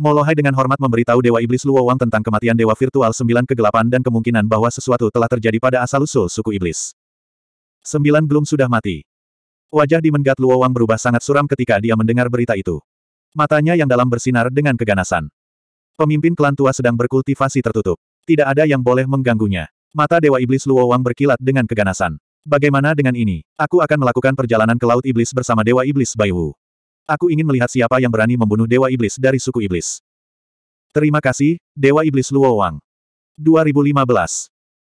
Molohai dengan hormat memberitahu Dewa Iblis Luowang tentang kematian Dewa Virtual Sembilan Kegelapan dan kemungkinan bahwa sesuatu telah terjadi pada asal-usul suku Iblis. Sembilan belum sudah mati. Wajah di Menggat Luowang berubah sangat suram ketika dia mendengar berita itu. Matanya yang dalam bersinar dengan keganasan. Pemimpin klan tua sedang berkultivasi tertutup. Tidak ada yang boleh mengganggunya. Mata Dewa Iblis Luowang berkilat dengan keganasan. Bagaimana dengan ini? Aku akan melakukan perjalanan ke Laut Iblis bersama Dewa Iblis Baiwu. Aku ingin melihat siapa yang berani membunuh Dewa Iblis dari suku Iblis. Terima kasih, Dewa Iblis Luo Wang. 2015.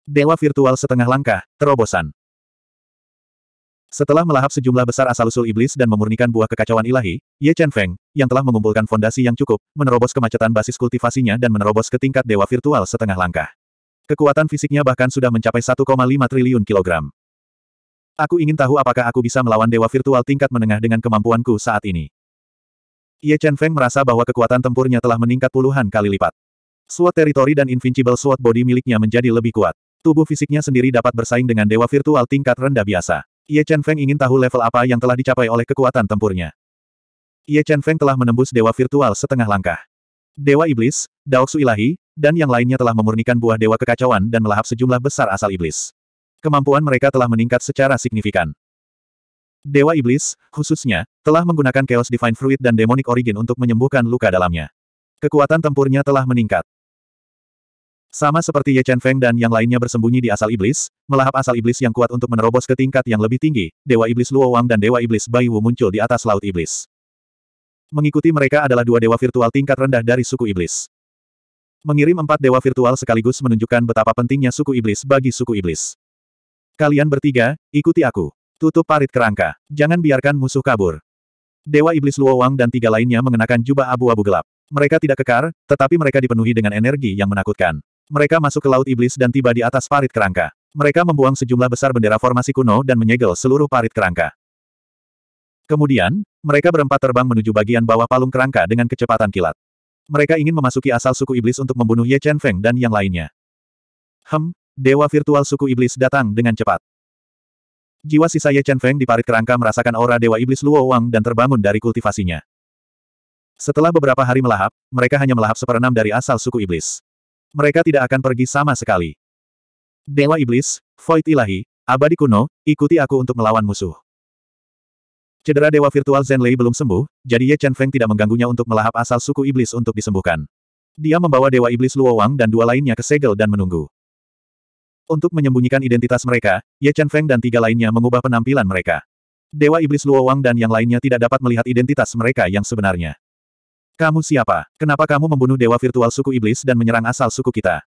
Dewa Virtual Setengah Langkah, Terobosan. Setelah melahap sejumlah besar asal-usul iblis dan memurnikan buah kekacauan ilahi, Ye Chen Feng, yang telah mengumpulkan fondasi yang cukup, menerobos kemacetan basis kultivasinya dan menerobos ke tingkat Dewa Virtual Setengah Langkah. Kekuatan fisiknya bahkan sudah mencapai 1,5 triliun kilogram. Aku ingin tahu apakah aku bisa melawan dewa virtual tingkat menengah dengan kemampuanku saat ini. Ye Chen Feng merasa bahwa kekuatan tempurnya telah meningkat puluhan kali lipat. SWOT teritori dan invincible suat body miliknya menjadi lebih kuat. Tubuh fisiknya sendiri dapat bersaing dengan dewa virtual tingkat rendah biasa. Ye Chen Feng ingin tahu level apa yang telah dicapai oleh kekuatan tempurnya. Ye Chen Feng telah menembus dewa virtual setengah langkah. Dewa Iblis, Daoksu Ilahi, dan yang lainnya telah memurnikan buah dewa kekacauan dan melahap sejumlah besar asal iblis kemampuan mereka telah meningkat secara signifikan. Dewa Iblis, khususnya, telah menggunakan Chaos Divine Fruit dan Demonic Origin untuk menyembuhkan luka dalamnya. Kekuatan tempurnya telah meningkat. Sama seperti Ye Chen Feng dan yang lainnya bersembunyi di asal iblis, melahap asal iblis yang kuat untuk menerobos ke tingkat yang lebih tinggi, Dewa Iblis Luo Wang dan Dewa Iblis Bai Wu muncul di atas laut iblis. Mengikuti mereka adalah dua dewa virtual tingkat rendah dari suku iblis. Mengirim empat dewa virtual sekaligus menunjukkan betapa pentingnya suku iblis bagi suku iblis. Kalian bertiga, ikuti aku. Tutup parit kerangka. Jangan biarkan musuh kabur. Dewa Iblis Luowang dan tiga lainnya mengenakan jubah abu-abu gelap. Mereka tidak kekar, tetapi mereka dipenuhi dengan energi yang menakutkan. Mereka masuk ke Laut Iblis dan tiba di atas parit kerangka. Mereka membuang sejumlah besar bendera formasi kuno dan menyegel seluruh parit kerangka. Kemudian, mereka berempat terbang menuju bagian bawah palung kerangka dengan kecepatan kilat. Mereka ingin memasuki asal suku iblis untuk membunuh Ye Chen Feng dan yang lainnya. Hem, Dewa virtual suku iblis datang dengan cepat. Jiwa sisa Ye Chen Feng di parit kerangka merasakan aura Dewa Iblis Luo Wang dan terbangun dari kultivasinya. Setelah beberapa hari melahap, mereka hanya melahap seperenam dari asal suku iblis. Mereka tidak akan pergi sama sekali. Dewa Iblis, Void Ilahi, Abadi Kuno, ikuti aku untuk melawan musuh. Cedera Dewa Virtual Zen Lei belum sembuh, jadi Ye Chen Feng tidak mengganggunya untuk melahap asal suku iblis untuk disembuhkan. Dia membawa Dewa Iblis Luo Wang dan dua lainnya ke segel dan menunggu. Untuk menyembunyikan identitas mereka, Ye Chen Feng dan tiga lainnya mengubah penampilan mereka. Dewa Iblis Luo Wang dan yang lainnya tidak dapat melihat identitas mereka yang sebenarnya. Kamu siapa? Kenapa kamu membunuh dewa virtual suku iblis dan menyerang asal suku kita?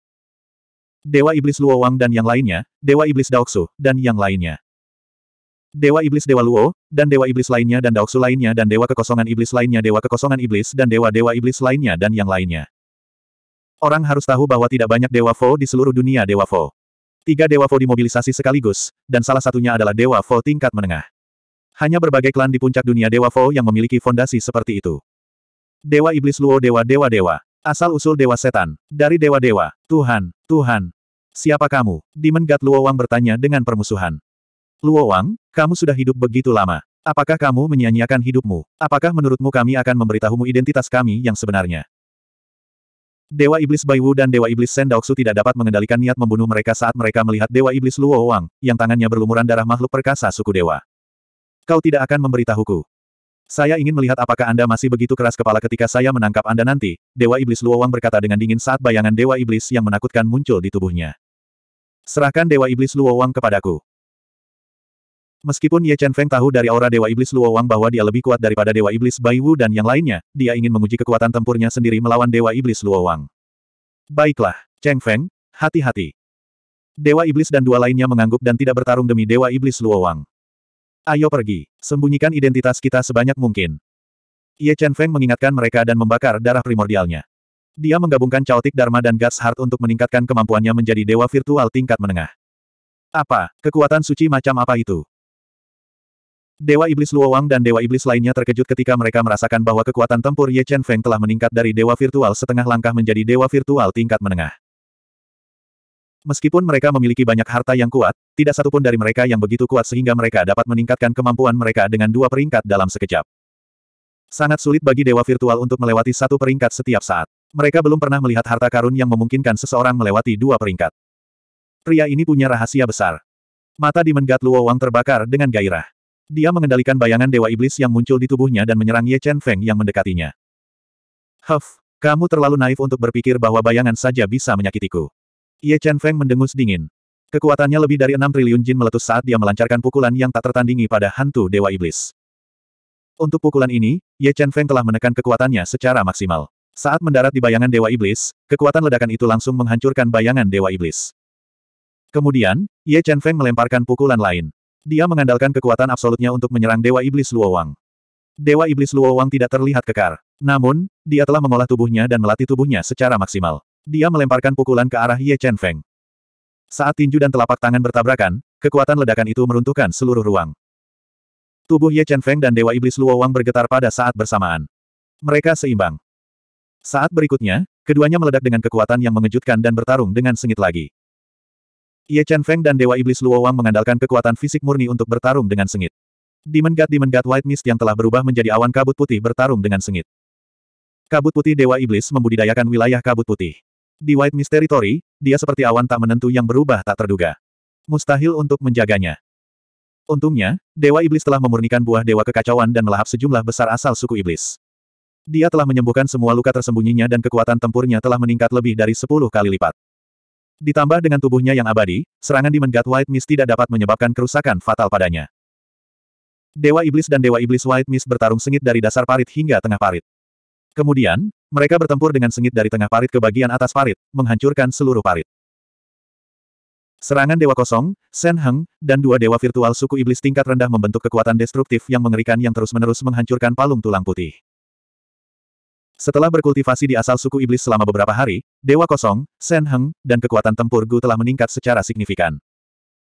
Dewa Iblis Luo Wang dan yang lainnya, Dewa Iblis Daoksu, dan yang lainnya. Dewa Iblis Dewa Luo, dan Dewa Iblis lainnya dan Daoksu lainnya dan Dewa Kekosongan Iblis lainnya Dewa Kekosongan Iblis dan Dewa-Dewa Iblis lainnya dan yang lainnya. Orang harus tahu bahwa tidak banyak Dewa Fo di seluruh dunia Dewa Fo. Tiga Dewa Fo dimobilisasi sekaligus, dan salah satunya adalah Dewa Fo tingkat menengah. Hanya berbagai klan di puncak dunia Dewa Fo yang memiliki fondasi seperti itu. Dewa Iblis Luo Dewa Dewa Dewa. Asal-usul Dewa Setan. Dari Dewa Dewa. Tuhan, Tuhan. Siapa kamu? Demon God Luo Wang bertanya dengan permusuhan. Luo Wang, kamu sudah hidup begitu lama. Apakah kamu menyia-nyiakan hidupmu? Apakah menurutmu kami akan memberitahumu identitas kami yang sebenarnya? Dewa Iblis Baiwu dan Dewa Iblis Sendaoksu tidak dapat mengendalikan niat membunuh mereka saat mereka melihat Dewa Iblis Luo Wang, yang tangannya berlumuran darah makhluk perkasa suku dewa. Kau tidak akan memberitahuku. Saya ingin melihat apakah Anda masih begitu keras kepala ketika saya menangkap Anda nanti, Dewa Iblis Luo Wang berkata dengan dingin saat bayangan Dewa Iblis yang menakutkan muncul di tubuhnya. Serahkan Dewa Iblis Luo Wang kepadaku. Meskipun Ye Chen Feng tahu dari aura Dewa Iblis Luo Wang bahwa dia lebih kuat daripada Dewa Iblis Bai Wu dan yang lainnya, dia ingin menguji kekuatan tempurnya sendiri melawan Dewa Iblis Luo Wang. Baiklah, Cheng Feng, hati-hati. Dewa Iblis dan dua lainnya mengangguk dan tidak bertarung demi Dewa Iblis Luo Wang. Ayo pergi, sembunyikan identitas kita sebanyak mungkin. Ye Chen Feng mengingatkan mereka dan membakar darah primordialnya. Dia menggabungkan caotik Dharma dan Gas Heart untuk meningkatkan kemampuannya menjadi dewa virtual tingkat menengah. Apa, kekuatan suci macam apa itu? Dewa Iblis Luowang dan Dewa Iblis lainnya terkejut ketika mereka merasakan bahwa kekuatan tempur Ye Chen Feng telah meningkat dari Dewa Virtual setengah langkah menjadi Dewa Virtual tingkat menengah. Meskipun mereka memiliki banyak harta yang kuat, tidak satupun dari mereka yang begitu kuat sehingga mereka dapat meningkatkan kemampuan mereka dengan dua peringkat dalam sekejap. Sangat sulit bagi dewa virtual untuk melewati satu peringkat setiap saat. Mereka belum pernah melihat harta karun yang memungkinkan seseorang melewati dua peringkat. Pria ini punya rahasia besar. Mata di Menggat Luowang terbakar dengan gairah. Dia mengendalikan bayangan Dewa Iblis yang muncul di tubuhnya dan menyerang Ye Chen Feng yang mendekatinya. Huff, kamu terlalu naif untuk berpikir bahwa bayangan saja bisa menyakitiku. Ye Chen Feng mendengus dingin. Kekuatannya lebih dari enam triliun jin meletus saat dia melancarkan pukulan yang tak tertandingi pada hantu Dewa Iblis. Untuk pukulan ini, Ye Chen Feng telah menekan kekuatannya secara maksimal. Saat mendarat di bayangan Dewa Iblis, kekuatan ledakan itu langsung menghancurkan bayangan Dewa Iblis. Kemudian, Ye Chen Feng melemparkan pukulan lain. Dia mengandalkan kekuatan absolutnya untuk menyerang Dewa Iblis Luowang. Dewa Iblis Luowang tidak terlihat kekar. Namun, dia telah mengolah tubuhnya dan melatih tubuhnya secara maksimal. Dia melemparkan pukulan ke arah Ye Chen Feng. Saat tinju dan telapak tangan bertabrakan, kekuatan ledakan itu meruntuhkan seluruh ruang. Tubuh Ye Chen Feng dan Dewa Iblis Luowang bergetar pada saat bersamaan. Mereka seimbang. Saat berikutnya, keduanya meledak dengan kekuatan yang mengejutkan dan bertarung dengan sengit lagi. Ye Chen Feng dan Dewa Iblis Luo Wang mengandalkan kekuatan fisik murni untuk bertarung dengan sengit. Demon God Demon God White Mist yang telah berubah menjadi awan kabut putih bertarung dengan sengit. Kabut putih Dewa Iblis membudidayakan wilayah kabut putih. Di White Mist Territory, dia seperti awan tak menentu yang berubah tak terduga. Mustahil untuk menjaganya. Untungnya, Dewa Iblis telah memurnikan buah Dewa Kekacauan dan melahap sejumlah besar asal suku Iblis. Dia telah menyembuhkan semua luka tersembunyinya dan kekuatan tempurnya telah meningkat lebih dari 10 kali lipat. Ditambah dengan tubuhnya yang abadi, serangan di God White Mist tidak dapat menyebabkan kerusakan fatal padanya. Dewa Iblis dan Dewa Iblis White Mist bertarung sengit dari dasar parit hingga tengah parit. Kemudian, mereka bertempur dengan sengit dari tengah parit ke bagian atas parit, menghancurkan seluruh parit. Serangan Dewa Kosong, Shen Heng, dan dua dewa virtual suku iblis tingkat rendah membentuk kekuatan destruktif yang mengerikan yang terus-menerus menghancurkan palung tulang putih. Setelah berkultivasi di asal suku iblis selama beberapa hari, Dewa Kosong, Shen Heng, dan kekuatan tempur Gu telah meningkat secara signifikan.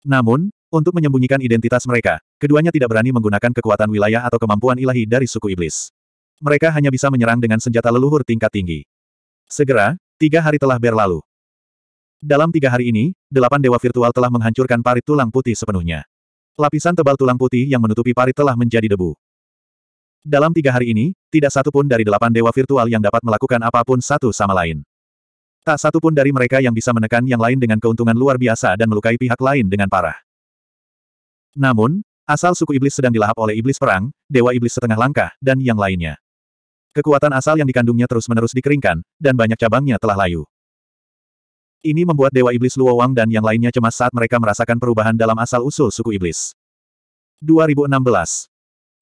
Namun, untuk menyembunyikan identitas mereka, keduanya tidak berani menggunakan kekuatan wilayah atau kemampuan ilahi dari suku iblis. Mereka hanya bisa menyerang dengan senjata leluhur tingkat tinggi. Segera, tiga hari telah berlalu. Dalam tiga hari ini, delapan dewa virtual telah menghancurkan parit tulang putih sepenuhnya. Lapisan tebal tulang putih yang menutupi parit telah menjadi debu. Dalam tiga hari ini, tidak satu pun dari delapan dewa virtual yang dapat melakukan apapun satu sama lain. Tak satu pun dari mereka yang bisa menekan yang lain dengan keuntungan luar biasa dan melukai pihak lain dengan parah. Namun, asal suku iblis sedang dilahap oleh iblis perang, dewa iblis setengah langkah, dan yang lainnya. Kekuatan asal yang dikandungnya terus-menerus dikeringkan, dan banyak cabangnya telah layu. Ini membuat Dewa Iblis Luowang dan yang lainnya cemas saat mereka merasakan perubahan dalam asal-usul suku iblis. 2016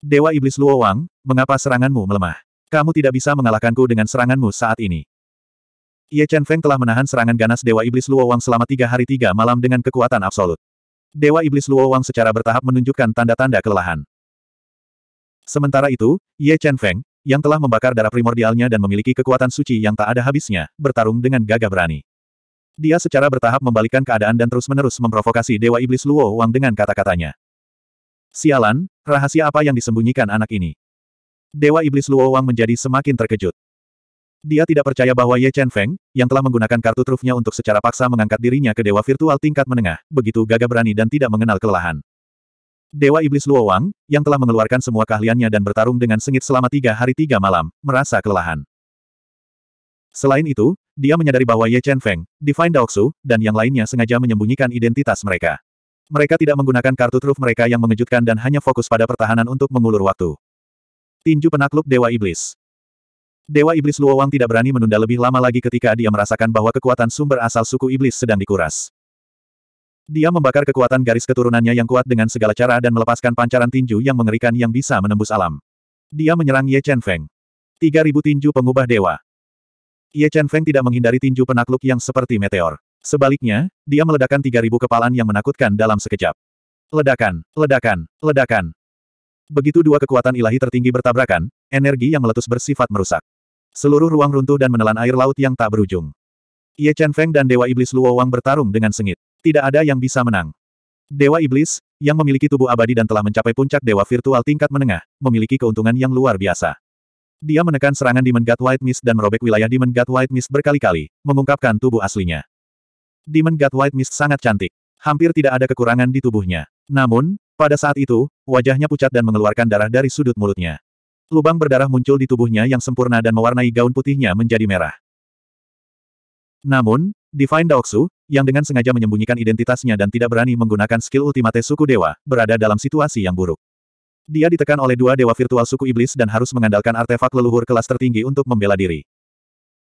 Dewa Iblis Luo Wang, mengapa seranganmu melemah? Kamu tidak bisa mengalahkanku dengan seranganmu saat ini. Ye Chen Feng telah menahan serangan ganas Dewa Iblis Luo Wang selama tiga hari tiga malam dengan kekuatan absolut. Dewa Iblis Luo Wang secara bertahap menunjukkan tanda-tanda kelelahan. Sementara itu, Ye Chen Feng, yang telah membakar darah primordialnya dan memiliki kekuatan suci yang tak ada habisnya, bertarung dengan gagah berani. Dia secara bertahap membalikkan keadaan dan terus-menerus memprovokasi Dewa Iblis Luo Wang dengan kata-katanya. Sialan, rahasia apa yang disembunyikan anak ini? Dewa Iblis Luo Wang menjadi semakin terkejut. Dia tidak percaya bahwa Ye Chen Feng, yang telah menggunakan kartu trufnya untuk secara paksa mengangkat dirinya ke dewa virtual tingkat menengah, begitu gagah berani dan tidak mengenal kelelahan. Dewa Iblis Luo Wang, yang telah mengeluarkan semua keahliannya dan bertarung dengan sengit selama tiga hari tiga malam, merasa kelelahan. Selain itu, dia menyadari bahwa Ye Chen Feng, Divine Daoxu, dan yang lainnya sengaja menyembunyikan identitas mereka. Mereka tidak menggunakan kartu truf mereka yang mengejutkan dan hanya fokus pada pertahanan untuk mengulur waktu. Tinju penakluk Dewa Iblis Dewa Iblis Luowang tidak berani menunda lebih lama lagi ketika dia merasakan bahwa kekuatan sumber asal suku iblis sedang dikuras. Dia membakar kekuatan garis keturunannya yang kuat dengan segala cara dan melepaskan pancaran tinju yang mengerikan yang bisa menembus alam. Dia menyerang Ye Chen Feng. 3000 tinju pengubah dewa. Ye Chen Feng tidak menghindari tinju penakluk yang seperti meteor. Sebaliknya, dia meledakkan 3.000 kepalan yang menakutkan dalam sekejap. Ledakan, ledakan, ledakan. Begitu dua kekuatan ilahi tertinggi bertabrakan, energi yang meletus bersifat merusak. Seluruh ruang runtuh dan menelan air laut yang tak berujung. Ye Chen Feng dan Dewa Iblis Luo Wang bertarung dengan sengit. Tidak ada yang bisa menang. Dewa Iblis, yang memiliki tubuh abadi dan telah mencapai puncak Dewa Virtual tingkat menengah, memiliki keuntungan yang luar biasa. Dia menekan serangan Demon God White Mist dan merobek wilayah Demon God White Mist berkali-kali, mengungkapkan tubuh aslinya. Demon God White Mist sangat cantik. Hampir tidak ada kekurangan di tubuhnya. Namun, pada saat itu, wajahnya pucat dan mengeluarkan darah dari sudut mulutnya. Lubang berdarah muncul di tubuhnya yang sempurna dan mewarnai gaun putihnya menjadi merah. Namun, Divine Daoksu, yang dengan sengaja menyembunyikan identitasnya dan tidak berani menggunakan skill ultimate suku dewa, berada dalam situasi yang buruk. Dia ditekan oleh dua dewa virtual suku iblis dan harus mengandalkan artefak leluhur kelas tertinggi untuk membela diri.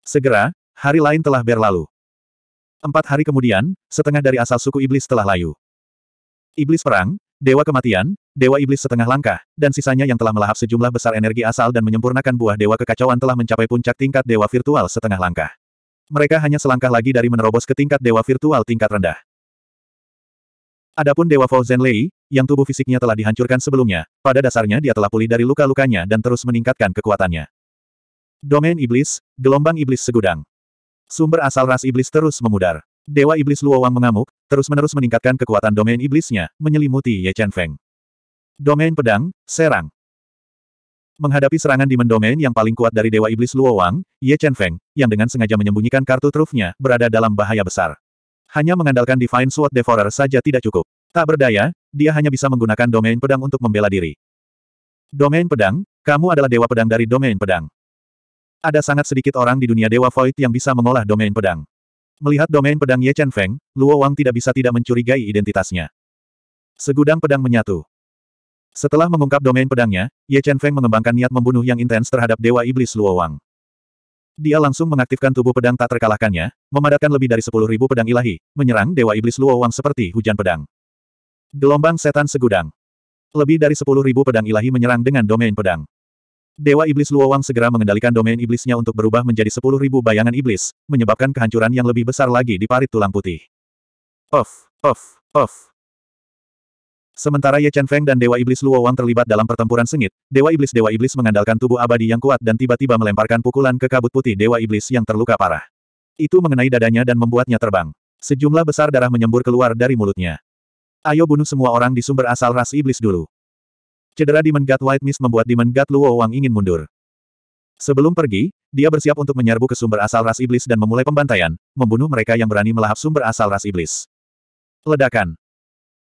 Segera, hari lain telah berlalu. Empat hari kemudian, setengah dari asal suku iblis telah layu. Iblis perang, dewa kematian, dewa iblis setengah langkah, dan sisanya yang telah melahap sejumlah besar energi asal dan menyempurnakan buah dewa kekacauan telah mencapai puncak tingkat dewa virtual setengah langkah. Mereka hanya selangkah lagi dari menerobos ke tingkat dewa virtual tingkat rendah. Adapun Dewa Fouzen Lei, yang tubuh fisiknya telah dihancurkan sebelumnya, pada dasarnya dia telah pulih dari luka-lukanya dan terus meningkatkan kekuatannya. Domain Iblis, Gelombang Iblis Segudang Sumber asal ras iblis terus memudar. Dewa Iblis Luowang mengamuk, terus-menerus meningkatkan kekuatan domain iblisnya, menyelimuti Ye Chen Feng. Domain pedang, serang. Menghadapi serangan di mendomain yang paling kuat dari Dewa Iblis Luowang, Ye Chen Feng, yang dengan sengaja menyembunyikan kartu trufnya, berada dalam bahaya besar. Hanya mengandalkan Divine Sword Devourer saja tidak cukup. Tak berdaya, dia hanya bisa menggunakan domain pedang untuk membela diri. Domain pedang, kamu adalah dewa pedang dari domain pedang. Ada sangat sedikit orang di dunia Dewa Void yang bisa mengolah domain pedang. Melihat domain pedang Ye Chen Feng, Luo Wang tidak bisa tidak mencurigai identitasnya. Segudang pedang menyatu. Setelah mengungkap domain pedangnya, Ye Chen Feng mengembangkan niat membunuh yang intens terhadap Dewa Iblis Luo Wang. Dia langsung mengaktifkan tubuh pedang tak terkalahkannya, memadatkan lebih dari sepuluh ribu pedang ilahi, menyerang Dewa Iblis Luo Wang seperti hujan pedang. Gelombang setan segudang. Lebih dari sepuluh ribu pedang ilahi menyerang dengan domain pedang. Dewa Iblis Luowang segera mengendalikan domain iblisnya untuk berubah menjadi sepuluh ribu bayangan iblis, menyebabkan kehancuran yang lebih besar lagi di parit tulang putih. Off, off, off. Sementara Ye Chen Feng dan Dewa Iblis Luowang terlibat dalam pertempuran sengit, Dewa Iblis-Dewa Iblis mengandalkan tubuh abadi yang kuat dan tiba-tiba melemparkan pukulan ke kabut putih Dewa Iblis yang terluka parah. Itu mengenai dadanya dan membuatnya terbang. Sejumlah besar darah menyembur keluar dari mulutnya. Ayo bunuh semua orang di sumber asal ras iblis dulu. Cedera Demon God White Mist membuat Demon God Luo Wang ingin mundur. Sebelum pergi, dia bersiap untuk menyerbu ke sumber asal ras iblis dan memulai pembantaian, membunuh mereka yang berani melahap sumber asal ras iblis. Ledakan.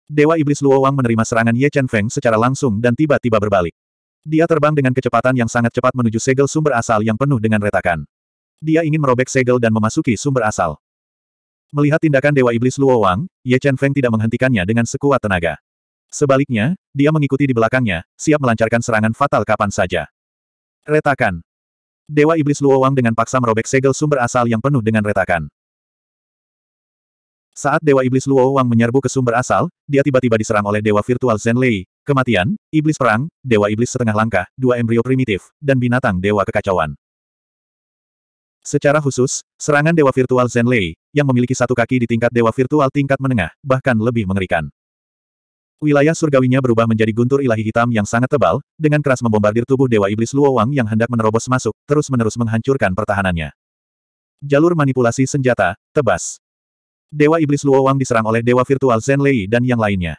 Dewa Iblis Luo Wang menerima serangan Ye Chen Feng secara langsung dan tiba-tiba berbalik. Dia terbang dengan kecepatan yang sangat cepat menuju segel sumber asal yang penuh dengan retakan. Dia ingin merobek segel dan memasuki sumber asal. Melihat tindakan Dewa Iblis Luo Wang, Ye Chen Feng tidak menghentikannya dengan sekuat tenaga. Sebaliknya, dia mengikuti di belakangnya, siap melancarkan serangan fatal kapan saja. Retakan. Dewa Iblis Luowang dengan paksa merobek segel sumber asal yang penuh dengan retakan. Saat Dewa Iblis Luowang menyerbu ke sumber asal, dia tiba-tiba diserang oleh Dewa Virtual Zen Lei, kematian, iblis perang, Dewa Iblis setengah langkah, dua embrio primitif, dan binatang Dewa Kekacauan. Secara khusus, serangan Dewa Virtual Zen Lei, yang memiliki satu kaki di tingkat Dewa Virtual tingkat menengah, bahkan lebih mengerikan. Wilayah surgawinya berubah menjadi guntur ilahi hitam yang sangat tebal, dengan keras membombardir tubuh Dewa Iblis Luo Wang yang hendak menerobos masuk, terus-menerus menghancurkan pertahanannya. Jalur manipulasi senjata, tebas. Dewa Iblis Luo Wang diserang oleh Dewa Virtual Zen Lei dan yang lainnya.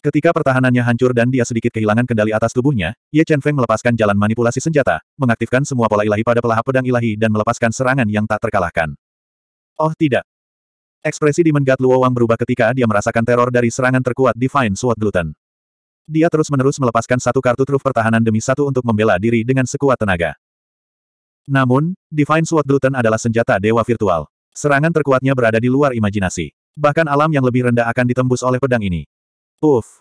Ketika pertahanannya hancur dan dia sedikit kehilangan kendali atas tubuhnya, Ye Chen Feng melepaskan jalan manipulasi senjata, mengaktifkan semua pola ilahi pada pelahap pedang ilahi dan melepaskan serangan yang tak terkalahkan. Oh tidak! Ekspresi di Menggat Luo Wang berubah ketika dia merasakan teror dari serangan terkuat Divine Sword Gluten. Dia terus-menerus melepaskan satu kartu truf pertahanan demi satu untuk membela diri dengan sekuat tenaga. Namun, Divine Sword Gluten adalah senjata dewa virtual. Serangan terkuatnya berada di luar imajinasi. Bahkan alam yang lebih rendah akan ditembus oleh pedang ini. Uff.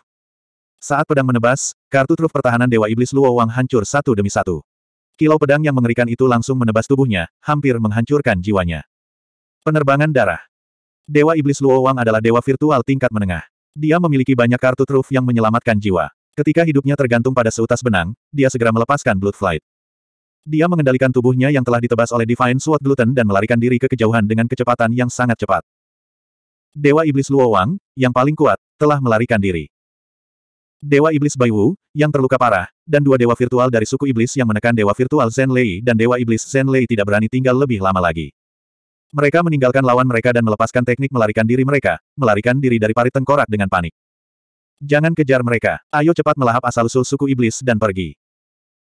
Saat pedang menebas, kartu truf pertahanan Dewa Iblis Luo Wang hancur satu demi satu. Kilau pedang yang mengerikan itu langsung menebas tubuhnya, hampir menghancurkan jiwanya. Penerbangan darah. Dewa Iblis Luo Wang adalah dewa virtual tingkat menengah. Dia memiliki banyak kartu truf yang menyelamatkan jiwa. Ketika hidupnya tergantung pada seutas benang, dia segera melepaskan Blood Flight. Dia mengendalikan tubuhnya yang telah ditebas oleh Divine Sword Gluten dan melarikan diri ke kejauhan dengan kecepatan yang sangat cepat. Dewa Iblis Luo Wang, yang paling kuat, telah melarikan diri. Dewa Iblis Bai Wu, yang terluka parah, dan dua dewa virtual dari suku iblis yang menekan dewa virtual Zen Lei dan dewa iblis Zen Lei tidak berani tinggal lebih lama lagi. Mereka meninggalkan lawan mereka dan melepaskan teknik melarikan diri mereka, melarikan diri dari parit tengkorak dengan panik. Jangan kejar mereka, ayo cepat melahap asal-usul suku iblis dan pergi.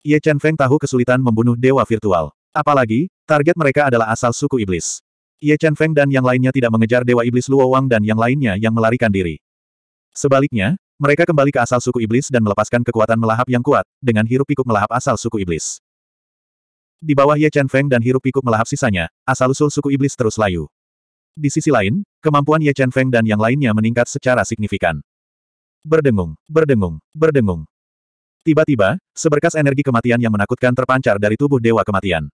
Ye Chen Feng tahu kesulitan membunuh dewa virtual. Apalagi, target mereka adalah asal suku iblis. Ye Chen Feng dan yang lainnya tidak mengejar dewa iblis Luo Wang dan yang lainnya yang melarikan diri. Sebaliknya, mereka kembali ke asal suku iblis dan melepaskan kekuatan melahap yang kuat, dengan hirup pikuk melahap asal suku iblis. Di bawah Ye Chen Feng dan Hirup pikuk melahap sisanya, asal-usul suku iblis terus layu. Di sisi lain, kemampuan Ye Chen Feng dan yang lainnya meningkat secara signifikan. Berdengung, berdengung, berdengung. Tiba-tiba, seberkas energi kematian yang menakutkan terpancar dari tubuh Dewa Kematian.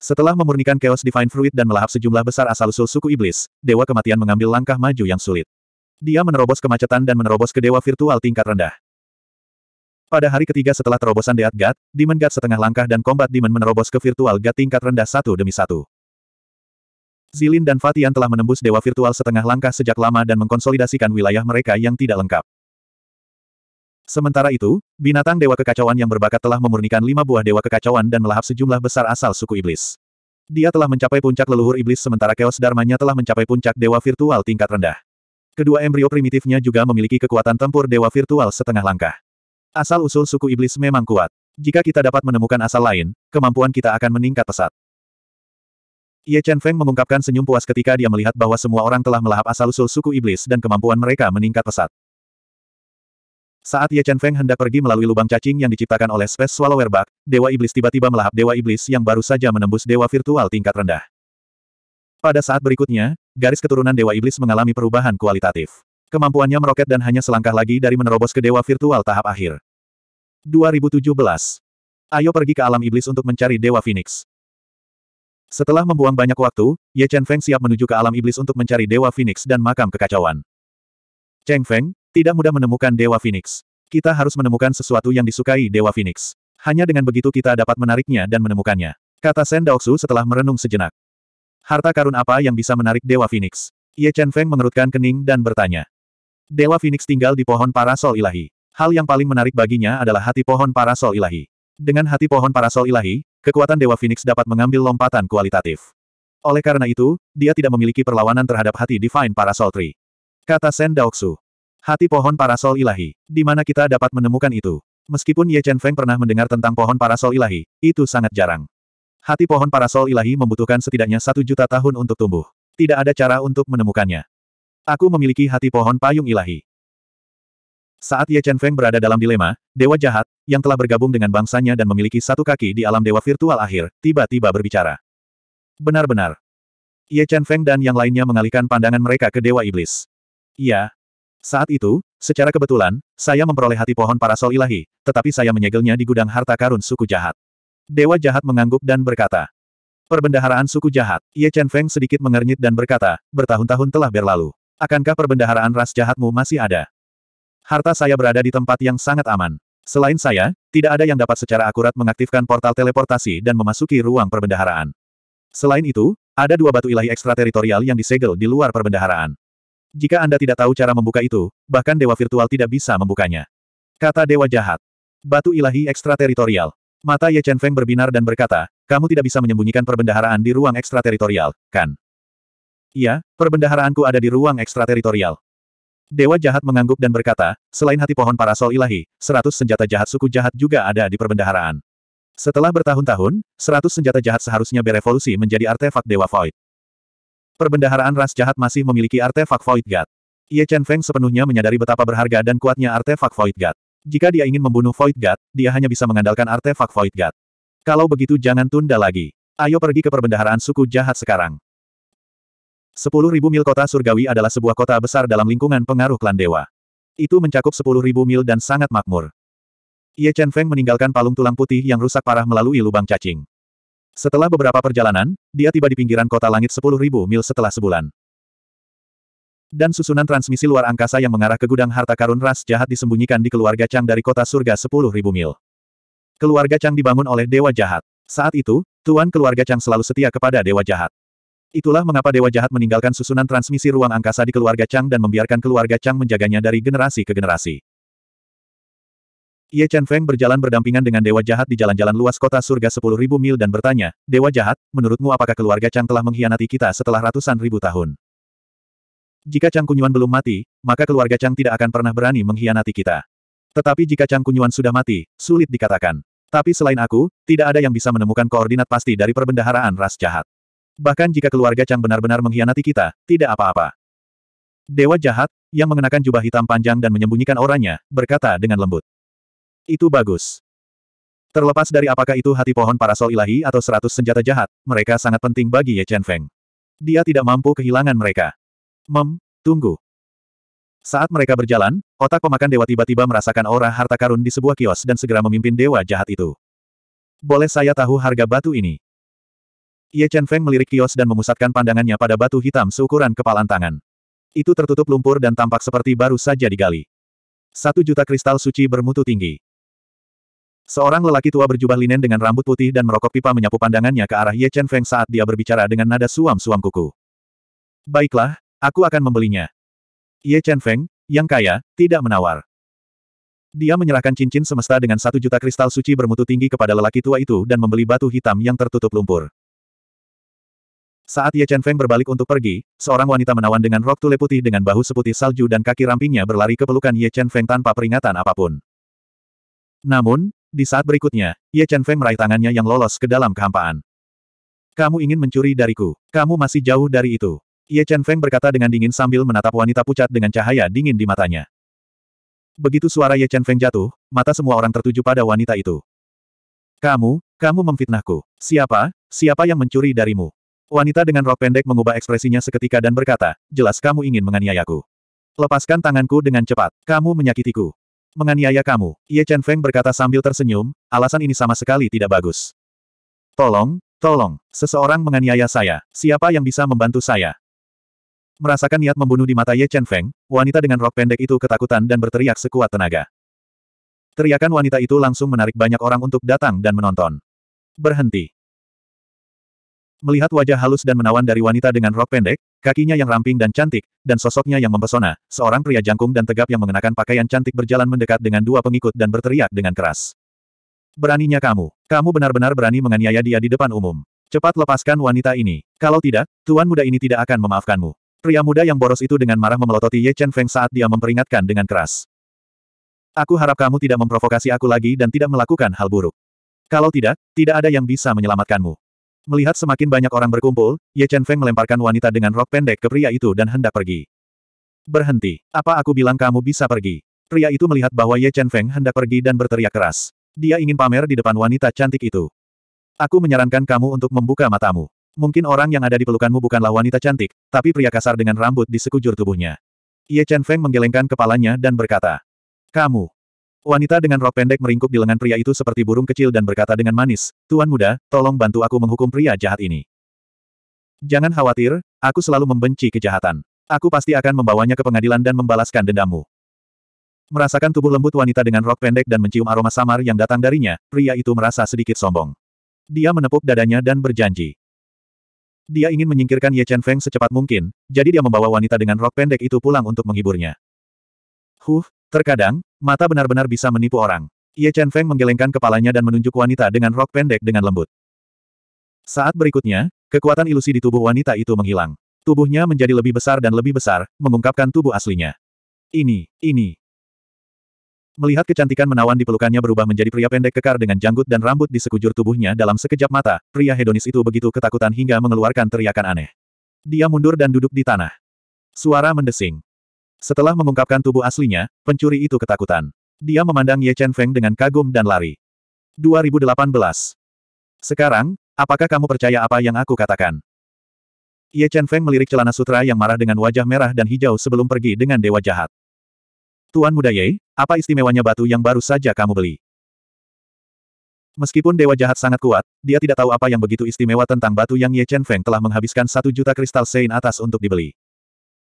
Setelah memurnikan Chaos Divine Fruit dan melahap sejumlah besar asal-usul suku iblis, Dewa Kematian mengambil langkah maju yang sulit. Dia menerobos kemacetan dan menerobos ke Dewa Virtual tingkat rendah. Pada hari ketiga setelah terobosan Deat God, Demon God setengah langkah dan kombat Demon menerobos ke Virtual God tingkat rendah satu demi satu. Zilin dan Fatian telah menembus Dewa Virtual setengah langkah sejak lama dan mengkonsolidasikan wilayah mereka yang tidak lengkap. Sementara itu, binatang Dewa Kekacauan yang berbakat telah memurnikan lima buah Dewa Kekacauan dan melahap sejumlah besar asal suku Iblis. Dia telah mencapai puncak leluhur Iblis sementara Chaos Dharmanya telah mencapai puncak Dewa Virtual tingkat rendah. Kedua embrio primitifnya juga memiliki kekuatan tempur Dewa Virtual setengah langkah. Asal-usul suku iblis memang kuat. Jika kita dapat menemukan asal lain, kemampuan kita akan meningkat pesat. Ye Chen Feng mengungkapkan senyum puas ketika dia melihat bahwa semua orang telah melahap asal-usul suku iblis dan kemampuan mereka meningkat pesat. Saat Ye Chen Feng hendak pergi melalui lubang cacing yang diciptakan oleh Space Swallower Bug, Dewa Iblis tiba-tiba melahap Dewa Iblis yang baru saja menembus Dewa Virtual tingkat rendah. Pada saat berikutnya, garis keturunan Dewa Iblis mengalami perubahan kualitatif. Kemampuannya meroket dan hanya selangkah lagi dari menerobos ke Dewa Virtual tahap akhir. 2017. Ayo pergi ke alam iblis untuk mencari Dewa Phoenix. Setelah membuang banyak waktu, Ye Chen Feng siap menuju ke alam iblis untuk mencari Dewa Phoenix dan makam kekacauan. Cheng Feng, tidak mudah menemukan Dewa Phoenix. Kita harus menemukan sesuatu yang disukai Dewa Phoenix. Hanya dengan begitu kita dapat menariknya dan menemukannya. Kata Shen Daoksu setelah merenung sejenak. Harta karun apa yang bisa menarik Dewa Phoenix? Ye Chen Feng mengerutkan kening dan bertanya. Dewa Phoenix tinggal di pohon parasol ilahi. Hal yang paling menarik baginya adalah hati pohon parasol ilahi. Dengan hati pohon parasol ilahi, kekuatan Dewa Phoenix dapat mengambil lompatan kualitatif. Oleh karena itu, dia tidak memiliki perlawanan terhadap hati Divine Parasol Tree. Kata Sen Daoksu. Hati pohon parasol ilahi. Di mana kita dapat menemukan itu? Meskipun Ye Chen Feng pernah mendengar tentang pohon parasol ilahi, itu sangat jarang. Hati pohon parasol ilahi membutuhkan setidaknya satu juta tahun untuk tumbuh. Tidak ada cara untuk menemukannya. Aku memiliki hati pohon payung ilahi. Saat Ye Chen Feng berada dalam dilema, dewa jahat, yang telah bergabung dengan bangsanya dan memiliki satu kaki di alam dewa virtual akhir, tiba-tiba berbicara. Benar-benar. Ye Chen Feng dan yang lainnya mengalihkan pandangan mereka ke dewa iblis. Iya. Saat itu, secara kebetulan, saya memperoleh hati pohon parasol ilahi, tetapi saya menyegelnya di gudang harta karun suku jahat. Dewa jahat mengangguk dan berkata. Perbendaharaan suku jahat, Ye Chen Feng sedikit mengernyit dan berkata, bertahun-tahun telah berlalu. Akankah perbendaharaan ras jahatmu masih ada? Harta saya berada di tempat yang sangat aman. Selain saya, tidak ada yang dapat secara akurat mengaktifkan portal teleportasi dan memasuki ruang perbendaharaan. Selain itu, ada dua batu ilahi ekstrateritorial yang disegel di luar perbendaharaan. Jika Anda tidak tahu cara membuka itu, bahkan dewa virtual tidak bisa membukanya. Kata dewa jahat. Batu ilahi ekstrateritorial. Mata Ye Chen Feng berbinar dan berkata, kamu tidak bisa menyembunyikan perbendaharaan di ruang ekstrateritorial, kan? Iya, perbendaharaanku ada di ruang ekstrateritorial. Dewa jahat mengangguk dan berkata, selain hati pohon parasol ilahi, seratus senjata jahat suku jahat juga ada di perbendaharaan. Setelah bertahun-tahun, seratus senjata jahat seharusnya berevolusi menjadi artefak Dewa Void. Perbendaharaan ras jahat masih memiliki artefak Void God. Ye Chen Feng sepenuhnya menyadari betapa berharga dan kuatnya artefak Void God. Jika dia ingin membunuh Void God, dia hanya bisa mengandalkan artefak Void God. Kalau begitu jangan tunda lagi. Ayo pergi ke perbendaharaan suku jahat sekarang. 10.000 mil kota surgawi adalah sebuah kota besar dalam lingkungan pengaruh klan dewa. Itu mencakup 10.000 mil dan sangat makmur. Ye Chen Feng meninggalkan palung tulang putih yang rusak parah melalui lubang cacing. Setelah beberapa perjalanan, dia tiba di pinggiran kota langit 10.000 mil setelah sebulan. Dan susunan transmisi luar angkasa yang mengarah ke gudang harta karun ras jahat disembunyikan di keluarga Chang dari kota surga 10.000 mil. Keluarga Chang dibangun oleh Dewa Jahat. Saat itu, Tuan keluarga Chang selalu setia kepada Dewa Jahat. Itulah mengapa Dewa Jahat meninggalkan susunan transmisi ruang angkasa di keluarga Chang dan membiarkan keluarga Chang menjaganya dari generasi ke generasi. Ye Chen Feng berjalan berdampingan dengan Dewa Jahat di jalan-jalan luas kota surga 10.000 mil dan bertanya, Dewa Jahat, menurutmu apakah keluarga Chang telah mengkhianati kita setelah ratusan ribu tahun? Jika Chang Kunyuan belum mati, maka keluarga Chang tidak akan pernah berani mengkhianati kita. Tetapi jika Chang Kunyuan sudah mati, sulit dikatakan. Tapi selain aku, tidak ada yang bisa menemukan koordinat pasti dari perbendaharaan ras jahat. Bahkan jika keluarga Chang benar-benar mengkhianati kita, tidak apa-apa. Dewa jahat, yang mengenakan jubah hitam panjang dan menyembunyikan auranya berkata dengan lembut. Itu bagus. Terlepas dari apakah itu hati pohon parasol ilahi atau seratus senjata jahat, mereka sangat penting bagi Ye Chen Feng. Dia tidak mampu kehilangan mereka. Mem, tunggu. Saat mereka berjalan, otak pemakan dewa tiba-tiba merasakan aura harta karun di sebuah kios dan segera memimpin dewa jahat itu. Boleh saya tahu harga batu ini? Ye Chen Feng melirik kios dan memusatkan pandangannya pada batu hitam seukuran kepalan tangan. Itu tertutup lumpur dan tampak seperti baru saja digali. Satu juta kristal suci bermutu tinggi. Seorang lelaki tua berjubah linen dengan rambut putih dan merokok pipa menyapu pandangannya ke arah Ye Chen Feng saat dia berbicara dengan nada suam-suam kuku. Baiklah, aku akan membelinya. Ye Chen Feng, yang kaya, tidak menawar. Dia menyerahkan cincin semesta dengan satu juta kristal suci bermutu tinggi kepada lelaki tua itu dan membeli batu hitam yang tertutup lumpur. Saat Ye Chen Feng berbalik untuk pergi, seorang wanita menawan dengan rok tule putih dengan bahu seputih salju dan kaki rampingnya berlari ke pelukan Ye Chen Feng tanpa peringatan apapun. Namun, di saat berikutnya, Ye Chen Feng meraih tangannya yang lolos ke dalam kehampaan. Kamu ingin mencuri dariku. Kamu masih jauh dari itu. Ye Chen Feng berkata dengan dingin sambil menatap wanita pucat dengan cahaya dingin di matanya. Begitu suara Ye Chen Feng jatuh, mata semua orang tertuju pada wanita itu. Kamu, kamu memfitnahku. Siapa, siapa yang mencuri darimu? Wanita dengan rok pendek mengubah ekspresinya seketika dan berkata, jelas kamu ingin menganiayaku. Lepaskan tanganku dengan cepat, kamu menyakitiku. Menganiaya kamu, Ye Chen Feng berkata sambil tersenyum, alasan ini sama sekali tidak bagus. Tolong, tolong, seseorang menganiaya saya, siapa yang bisa membantu saya? Merasakan niat membunuh di mata Ye Chen Feng, wanita dengan rok pendek itu ketakutan dan berteriak sekuat tenaga. Teriakan wanita itu langsung menarik banyak orang untuk datang dan menonton. Berhenti. Melihat wajah halus dan menawan dari wanita dengan rok pendek, kakinya yang ramping dan cantik, dan sosoknya yang mempesona, seorang pria jangkung dan tegap yang mengenakan pakaian cantik berjalan mendekat dengan dua pengikut dan berteriak dengan keras. Beraninya kamu. Kamu benar-benar berani menganiaya dia di depan umum. Cepat lepaskan wanita ini. Kalau tidak, tuan muda ini tidak akan memaafkanmu. Pria muda yang boros itu dengan marah memelototi Ye Chen Feng saat dia memperingatkan dengan keras. Aku harap kamu tidak memprovokasi aku lagi dan tidak melakukan hal buruk. Kalau tidak, tidak ada yang bisa menyelamatkanmu. Melihat semakin banyak orang berkumpul, Ye Chen Feng melemparkan wanita dengan rok pendek ke pria itu dan hendak pergi. Berhenti. Apa aku bilang kamu bisa pergi? Pria itu melihat bahwa Ye Chen Feng hendak pergi dan berteriak keras. Dia ingin pamer di depan wanita cantik itu. Aku menyarankan kamu untuk membuka matamu. Mungkin orang yang ada di pelukanmu bukanlah wanita cantik, tapi pria kasar dengan rambut di sekujur tubuhnya. Ye Chen Feng menggelengkan kepalanya dan berkata, Kamu, Wanita dengan rok pendek meringkuk di lengan pria itu seperti burung kecil dan berkata dengan manis, Tuan muda, tolong bantu aku menghukum pria jahat ini. Jangan khawatir, aku selalu membenci kejahatan. Aku pasti akan membawanya ke pengadilan dan membalaskan dendammu. Merasakan tubuh lembut wanita dengan rok pendek dan mencium aroma samar yang datang darinya, pria itu merasa sedikit sombong. Dia menepuk dadanya dan berjanji. Dia ingin menyingkirkan Ye Chen Feng secepat mungkin, jadi dia membawa wanita dengan rok pendek itu pulang untuk menghiburnya. Huh, terkadang, mata benar-benar bisa menipu orang. Ye Chen Feng menggelengkan kepalanya dan menunjuk wanita dengan rok pendek dengan lembut. Saat berikutnya, kekuatan ilusi di tubuh wanita itu menghilang. Tubuhnya menjadi lebih besar dan lebih besar, mengungkapkan tubuh aslinya. Ini, ini. Melihat kecantikan menawan di pelukannya berubah menjadi pria pendek kekar dengan janggut dan rambut di sekujur tubuhnya dalam sekejap mata, pria hedonis itu begitu ketakutan hingga mengeluarkan teriakan aneh. Dia mundur dan duduk di tanah. Suara mendesing. Setelah mengungkapkan tubuh aslinya, pencuri itu ketakutan. Dia memandang Ye Chen Feng dengan kagum dan lari. 2018. Sekarang, apakah kamu percaya apa yang aku katakan? Ye Chen Feng melirik celana sutra yang marah dengan wajah merah dan hijau sebelum pergi dengan dewa jahat. Tuan muda Ye, apa istimewanya batu yang baru saja kamu beli? Meskipun dewa jahat sangat kuat, dia tidak tahu apa yang begitu istimewa tentang batu yang Ye Chen Feng telah menghabiskan satu juta kristal sein atas untuk dibeli.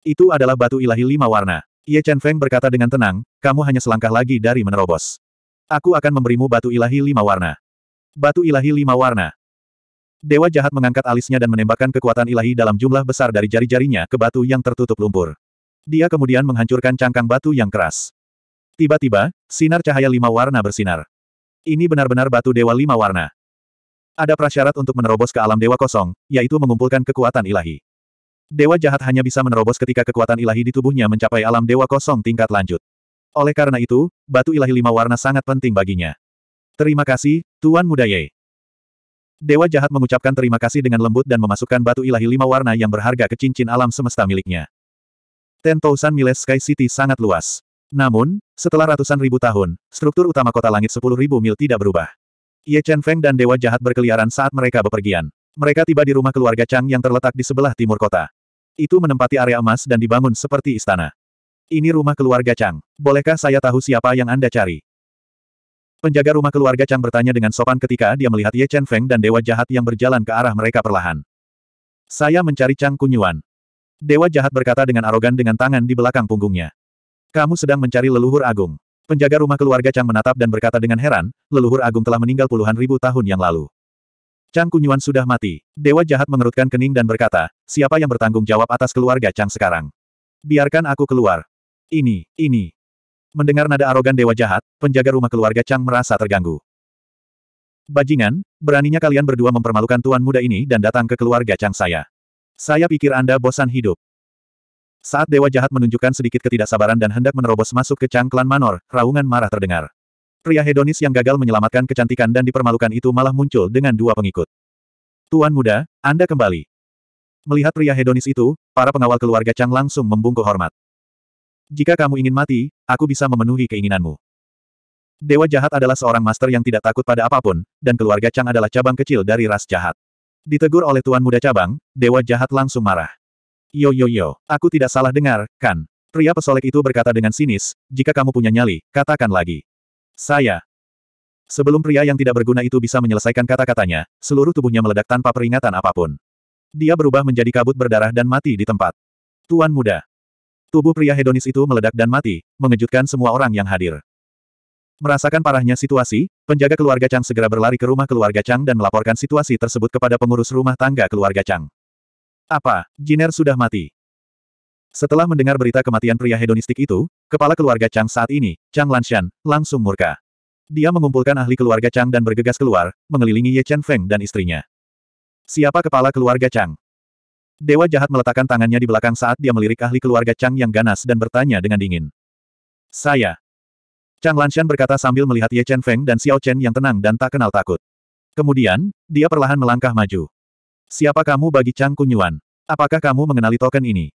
Itu adalah batu ilahi lima warna. Ye Chen Feng berkata dengan tenang, kamu hanya selangkah lagi dari menerobos. Aku akan memberimu batu ilahi lima warna. Batu ilahi lima warna. Dewa jahat mengangkat alisnya dan menembakkan kekuatan ilahi dalam jumlah besar dari jari-jarinya ke batu yang tertutup lumpur. Dia kemudian menghancurkan cangkang batu yang keras. Tiba-tiba, sinar cahaya lima warna bersinar. Ini benar-benar batu dewa lima warna. Ada prasyarat untuk menerobos ke alam dewa kosong, yaitu mengumpulkan kekuatan ilahi. Dewa jahat hanya bisa menerobos ketika kekuatan ilahi di tubuhnya mencapai alam dewa kosong tingkat lanjut. Oleh karena itu, batu ilahi lima warna sangat penting baginya. Terima kasih, Tuan Muda Ye. Dewa jahat mengucapkan terima kasih dengan lembut dan memasukkan batu ilahi lima warna yang berharga ke cincin alam semesta miliknya. Ten Thousand Miles Sky City sangat luas. Namun, setelah ratusan ribu tahun, struktur utama kota langit sepuluh ribu mil tidak berubah. Ye Chen Feng dan Dewa Jahat berkeliaran saat mereka bepergian. Mereka tiba di rumah keluarga Chang yang terletak di sebelah timur kota. Itu menempati area emas dan dibangun seperti istana. Ini rumah keluarga Chang. Bolehkah saya tahu siapa yang Anda cari? Penjaga rumah keluarga Chang bertanya dengan sopan ketika dia melihat Ye Chen Feng dan dewa jahat yang berjalan ke arah mereka perlahan. Saya mencari Chang Kunyuan. Dewa jahat berkata dengan arogan dengan tangan di belakang punggungnya. Kamu sedang mencari leluhur agung. Penjaga rumah keluarga Chang menatap dan berkata dengan heran, leluhur agung telah meninggal puluhan ribu tahun yang lalu. Chang Kunyuan sudah mati. Dewa jahat mengerutkan kening dan berkata, siapa yang bertanggung jawab atas keluarga Chang sekarang? Biarkan aku keluar. Ini, ini. Mendengar nada arogan dewa jahat, penjaga rumah keluarga Chang merasa terganggu. Bajingan, beraninya kalian berdua mempermalukan tuan muda ini dan datang ke keluarga Chang saya. Saya pikir Anda bosan hidup. Saat dewa jahat menunjukkan sedikit ketidaksabaran dan hendak menerobos masuk ke Chang klan Manor, raungan marah terdengar. Pria hedonis yang gagal menyelamatkan kecantikan dan dipermalukan itu malah muncul dengan dua pengikut. Tuan muda, Anda kembali. Melihat pria hedonis itu, para pengawal keluarga Chang langsung membungkuk hormat. Jika kamu ingin mati, aku bisa memenuhi keinginanmu. Dewa jahat adalah seorang master yang tidak takut pada apapun, dan keluarga Chang adalah cabang kecil dari ras jahat. Ditegur oleh tuan muda cabang, dewa jahat langsung marah. Yo yo yo, aku tidak salah dengar, kan? Pria pesolek itu berkata dengan sinis, jika kamu punya nyali, katakan lagi. Saya. Sebelum pria yang tidak berguna itu bisa menyelesaikan kata-katanya, seluruh tubuhnya meledak tanpa peringatan apapun. Dia berubah menjadi kabut berdarah dan mati di tempat. Tuan muda. Tubuh pria hedonis itu meledak dan mati, mengejutkan semua orang yang hadir. Merasakan parahnya situasi, penjaga keluarga Chang segera berlari ke rumah keluarga Chang dan melaporkan situasi tersebut kepada pengurus rumah tangga keluarga Chang. Apa, Jiner sudah mati? Setelah mendengar berita kematian pria hedonistik itu, kepala keluarga Chang saat ini, Chang Lanshan, langsung murka. Dia mengumpulkan ahli keluarga Chang dan bergegas keluar, mengelilingi Ye Chen Feng dan istrinya. Siapa kepala keluarga Chang? Dewa jahat meletakkan tangannya di belakang saat dia melirik ahli keluarga Chang yang ganas dan bertanya dengan dingin. Saya. Chang Lanshan berkata sambil melihat Ye Chen Feng dan Xiao Chen yang tenang dan tak kenal takut. Kemudian, dia perlahan melangkah maju. Siapa kamu bagi Chang Kunyuan? Apakah kamu mengenali token ini?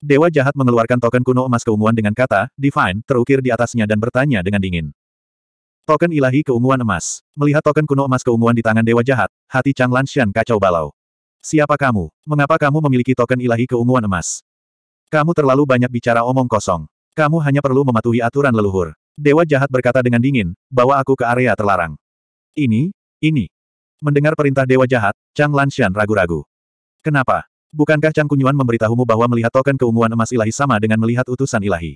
Dewa jahat mengeluarkan token kuno emas keunguan dengan kata, Divine, terukir di atasnya dan bertanya dengan dingin. Token ilahi keunguan emas. Melihat token kuno emas keunguan di tangan Dewa jahat, hati Chang Lanshan kacau balau. Siapa kamu? Mengapa kamu memiliki token ilahi keunguan emas? Kamu terlalu banyak bicara omong kosong. Kamu hanya perlu mematuhi aturan leluhur. Dewa jahat berkata dengan dingin, bawa aku ke area terlarang. Ini, ini. Mendengar perintah Dewa jahat, Chang Lanshan ragu-ragu. Kenapa? Bukankah Chang Kunyuan memberitahumu bahwa melihat token keunguan emas ilahi sama dengan melihat utusan ilahi?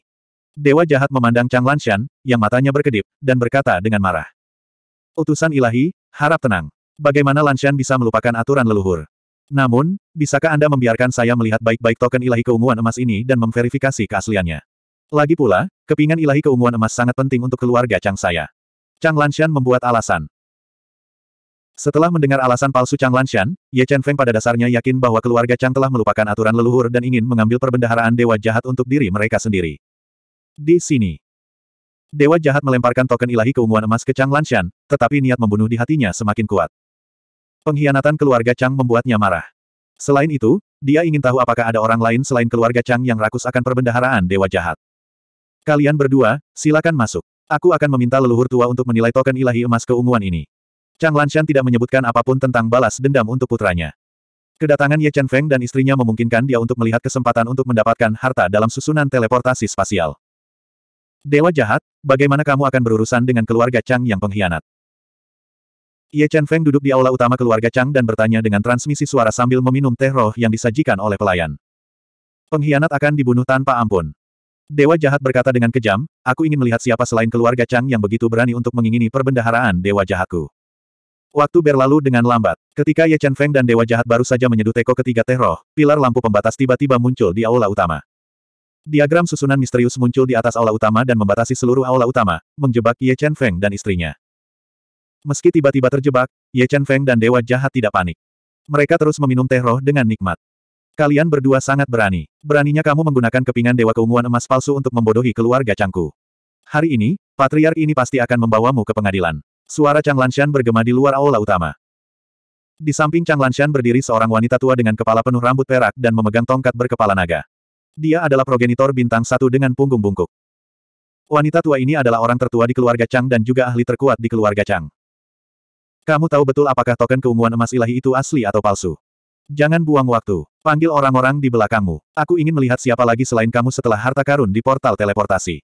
Dewa jahat memandang Chang Lanshan, yang matanya berkedip, dan berkata dengan marah. Utusan ilahi, harap tenang. Bagaimana Lanshan bisa melupakan aturan leluhur? Namun, bisakah Anda membiarkan saya melihat baik-baik token ilahi keunguan emas ini dan memverifikasi keasliannya? Lagi pula, kepingan ilahi keunguan emas sangat penting untuk keluarga Chang saya. Chang Lanshan membuat alasan. Setelah mendengar alasan palsu Chang Lanshan, Ye Chen Feng pada dasarnya yakin bahwa keluarga Chang telah melupakan aturan leluhur dan ingin mengambil perbendaharaan dewa jahat untuk diri mereka sendiri. Di sini, dewa jahat melemparkan token ilahi keunguan emas ke Chang Lanshan, tetapi niat membunuh di hatinya semakin kuat. Pengkhianatan keluarga Chang membuatnya marah. Selain itu, dia ingin tahu apakah ada orang lain selain keluarga Chang yang rakus akan perbendaharaan dewa jahat. Kalian berdua, silakan masuk. Aku akan meminta leluhur tua untuk menilai token ilahi emas keunguan ini. Chang Lanshan tidak menyebutkan apapun tentang balas dendam untuk putranya. Kedatangan Ye Chen Feng dan istrinya memungkinkan dia untuk melihat kesempatan untuk mendapatkan harta dalam susunan teleportasi spasial. Dewa jahat, bagaimana kamu akan berurusan dengan keluarga Chang yang pengkhianat? Ye Chen Feng duduk di aula utama keluarga Chang dan bertanya dengan transmisi suara sambil meminum teh roh yang disajikan oleh pelayan. Pengkhianat akan dibunuh tanpa ampun. Dewa jahat berkata dengan kejam, aku ingin melihat siapa selain keluarga Chang yang begitu berani untuk mengingini perbendaharaan dewa jahatku. Waktu berlalu dengan lambat. Ketika Ye Chen Feng dan Dewa Jahat baru saja menyeduh teko ketiga teh roh, pilar lampu pembatas tiba-tiba muncul di aula utama. Diagram susunan misterius muncul di atas aula utama dan membatasi seluruh aula utama, menjebak Ye Chen Feng dan istrinya. Meski tiba-tiba terjebak, Ye Chen Feng dan Dewa Jahat tidak panik. Mereka terus meminum teh roh dengan nikmat. Kalian berdua sangat berani. Beraninya kamu menggunakan kepingan dewa keunguan emas palsu untuk membodohi keluarga Cangku. Hari ini, patriark ini pasti akan membawamu ke pengadilan. Suara Chang Lanshan bergema di luar aula utama. Di samping Chang Lanshan berdiri seorang wanita tua dengan kepala penuh rambut perak dan memegang tongkat berkepala naga. Dia adalah progenitor bintang satu dengan punggung bungkuk. Wanita tua ini adalah orang tertua di keluarga Chang dan juga ahli terkuat di keluarga Chang. Kamu tahu betul apakah token keunguan emas ilahi itu asli atau palsu? Jangan buang waktu. Panggil orang-orang di belakangmu. Aku ingin melihat siapa lagi selain kamu setelah harta karun di portal teleportasi.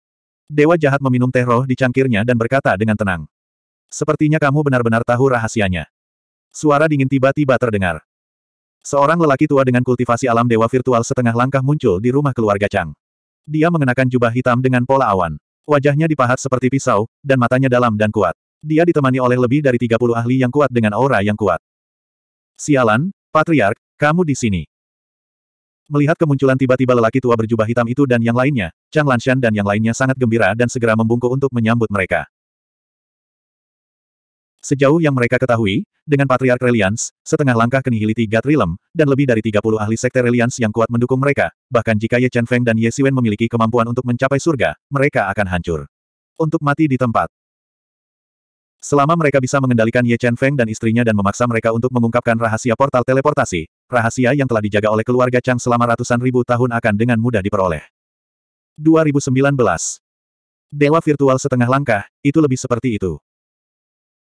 Dewa jahat meminum teh roh di cangkirnya dan berkata dengan tenang. Sepertinya kamu benar-benar tahu rahasianya. Suara dingin tiba-tiba terdengar. Seorang lelaki tua dengan kultivasi alam dewa virtual setengah langkah muncul di rumah keluarga Chang. Dia mengenakan jubah hitam dengan pola awan. Wajahnya dipahat seperti pisau, dan matanya dalam dan kuat. Dia ditemani oleh lebih dari 30 ahli yang kuat dengan aura yang kuat. Sialan, Patriark, kamu di sini. Melihat kemunculan tiba-tiba lelaki tua berjubah hitam itu dan yang lainnya, Chang Lanshan dan yang lainnya sangat gembira dan segera membungkuk untuk menyambut mereka. Sejauh yang mereka ketahui, dengan Patriark Reliance, setengah langkah ke Nihility God Realm, dan lebih dari 30 ahli sekte Reliance yang kuat mendukung mereka, bahkan jika Ye Chen Feng dan Ye Siwen memiliki kemampuan untuk mencapai surga, mereka akan hancur. Untuk mati di tempat. Selama mereka bisa mengendalikan Ye Chen Feng dan istrinya dan memaksa mereka untuk mengungkapkan rahasia portal teleportasi, rahasia yang telah dijaga oleh keluarga Chang selama ratusan ribu tahun akan dengan mudah diperoleh. 2019 Dewa virtual setengah langkah, itu lebih seperti itu.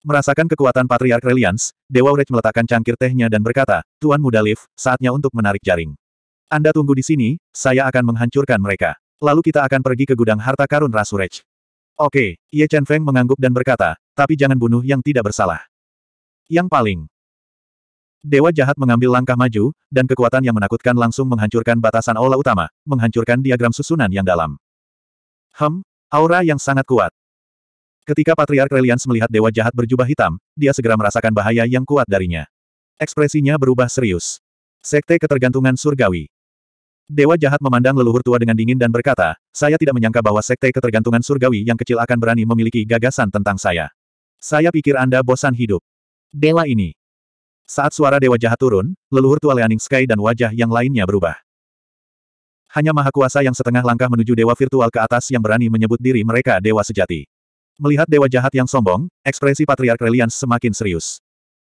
Merasakan kekuatan Patriark Reliance, Dewa Urech meletakkan cangkir tehnya dan berkata, Tuan Muda Liv, saatnya untuk menarik jaring. Anda tunggu di sini, saya akan menghancurkan mereka. Lalu kita akan pergi ke gudang harta karun Rasurech. Oke, Ye Chen Feng mengangguk dan berkata, tapi jangan bunuh yang tidak bersalah. Yang paling. Dewa jahat mengambil langkah maju, dan kekuatan yang menakutkan langsung menghancurkan batasan aula utama, menghancurkan diagram susunan yang dalam. Hem, aura yang sangat kuat. Ketika Patriark Relians melihat dewa jahat berjubah hitam, dia segera merasakan bahaya yang kuat darinya. Ekspresinya berubah serius. Sekte Ketergantungan Surgawi Dewa jahat memandang leluhur tua dengan dingin dan berkata, saya tidak menyangka bahwa Sekte Ketergantungan Surgawi yang kecil akan berani memiliki gagasan tentang saya. Saya pikir Anda bosan hidup. Bela ini. Saat suara dewa jahat turun, leluhur tua Leaning Sky dan wajah yang lainnya berubah. Hanya maha kuasa yang setengah langkah menuju dewa virtual ke atas yang berani menyebut diri mereka dewa sejati. Melihat dewa jahat yang sombong, ekspresi Patriark Reliance semakin serius.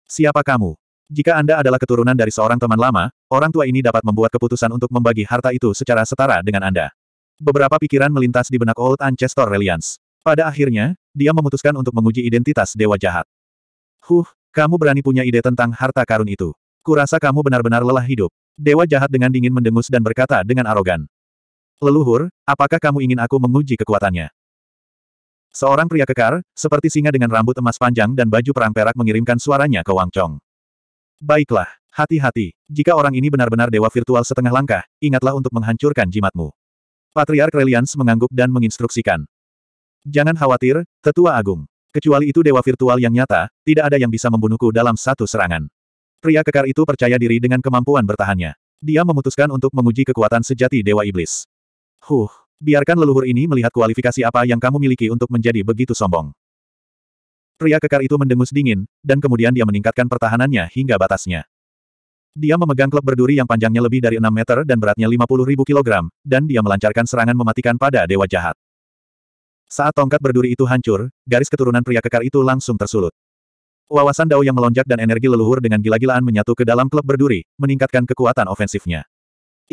Siapa kamu? Jika Anda adalah keturunan dari seorang teman lama, orang tua ini dapat membuat keputusan untuk membagi harta itu secara setara dengan Anda. Beberapa pikiran melintas di benak Old Ancestor Reliance. Pada akhirnya, dia memutuskan untuk menguji identitas dewa jahat. Huh, kamu berani punya ide tentang harta karun itu. Kurasa kamu benar-benar lelah hidup. Dewa jahat dengan dingin mendengus dan berkata dengan arogan. Leluhur, apakah kamu ingin aku menguji kekuatannya? Seorang pria kekar, seperti singa dengan rambut emas panjang dan baju perang perak mengirimkan suaranya ke Wang Chong. Baiklah, hati-hati. Jika orang ini benar-benar dewa virtual setengah langkah, ingatlah untuk menghancurkan jimatmu. Patriark Relians mengangguk dan menginstruksikan. Jangan khawatir, Tetua Agung. Kecuali itu dewa virtual yang nyata, tidak ada yang bisa membunuhku dalam satu serangan. Pria kekar itu percaya diri dengan kemampuan bertahannya. Dia memutuskan untuk menguji kekuatan sejati dewa iblis. Huh. Biarkan leluhur ini melihat kualifikasi apa yang kamu miliki untuk menjadi begitu sombong. Pria kekar itu mendengus dingin, dan kemudian dia meningkatkan pertahanannya hingga batasnya. Dia memegang klub berduri yang panjangnya lebih dari 6 meter dan beratnya 50 ribu kilogram, dan dia melancarkan serangan mematikan pada dewa jahat. Saat tongkat berduri itu hancur, garis keturunan pria kekar itu langsung tersulut. Wawasan Dao yang melonjak dan energi leluhur dengan gila-gilaan menyatu ke dalam klub berduri, meningkatkan kekuatan ofensifnya.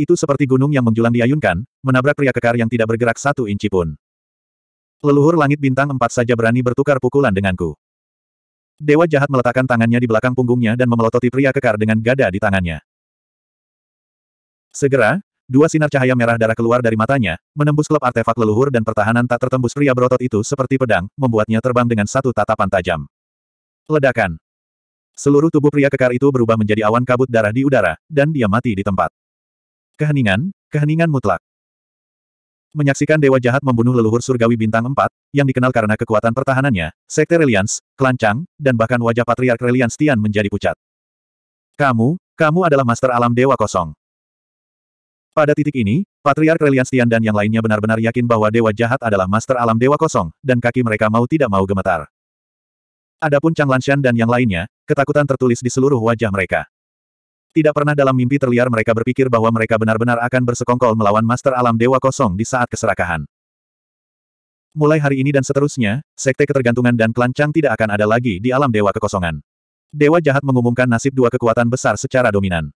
Itu seperti gunung yang menjulang diayunkan, menabrak pria kekar yang tidak bergerak satu inci pun. Leluhur langit bintang empat saja berani bertukar pukulan denganku. Dewa jahat meletakkan tangannya di belakang punggungnya dan memelototi pria kekar dengan gada di tangannya. Segera, dua sinar cahaya merah darah keluar dari matanya, menembus klub artefak leluhur dan pertahanan tak tertembus pria berotot itu seperti pedang, membuatnya terbang dengan satu tatapan tajam. Ledakan. Seluruh tubuh pria kekar itu berubah menjadi awan kabut darah di udara, dan dia mati di tempat. Keheningan, keheningan mutlak. Menyaksikan Dewa Jahat membunuh leluhur surgawi bintang 4, yang dikenal karena kekuatan pertahanannya, Sekte Reliance, Kelancang, dan bahkan wajah Patriark Reliance Tian menjadi pucat. Kamu, kamu adalah Master Alam Dewa Kosong. Pada titik ini, Patriark Reliance Tian dan yang lainnya benar-benar yakin bahwa Dewa Jahat adalah Master Alam Dewa Kosong, dan kaki mereka mau tidak mau gemetar. Adapun Chang Lanshan dan yang lainnya, ketakutan tertulis di seluruh wajah mereka. Tidak pernah dalam mimpi terliar mereka berpikir bahwa mereka benar-benar akan bersekongkol melawan Master Alam Dewa Kosong di saat keserakahan. Mulai hari ini dan seterusnya, sekte ketergantungan dan Kelancang tidak akan ada lagi di alam Dewa Kekosongan. Dewa Jahat mengumumkan nasib dua kekuatan besar secara dominan.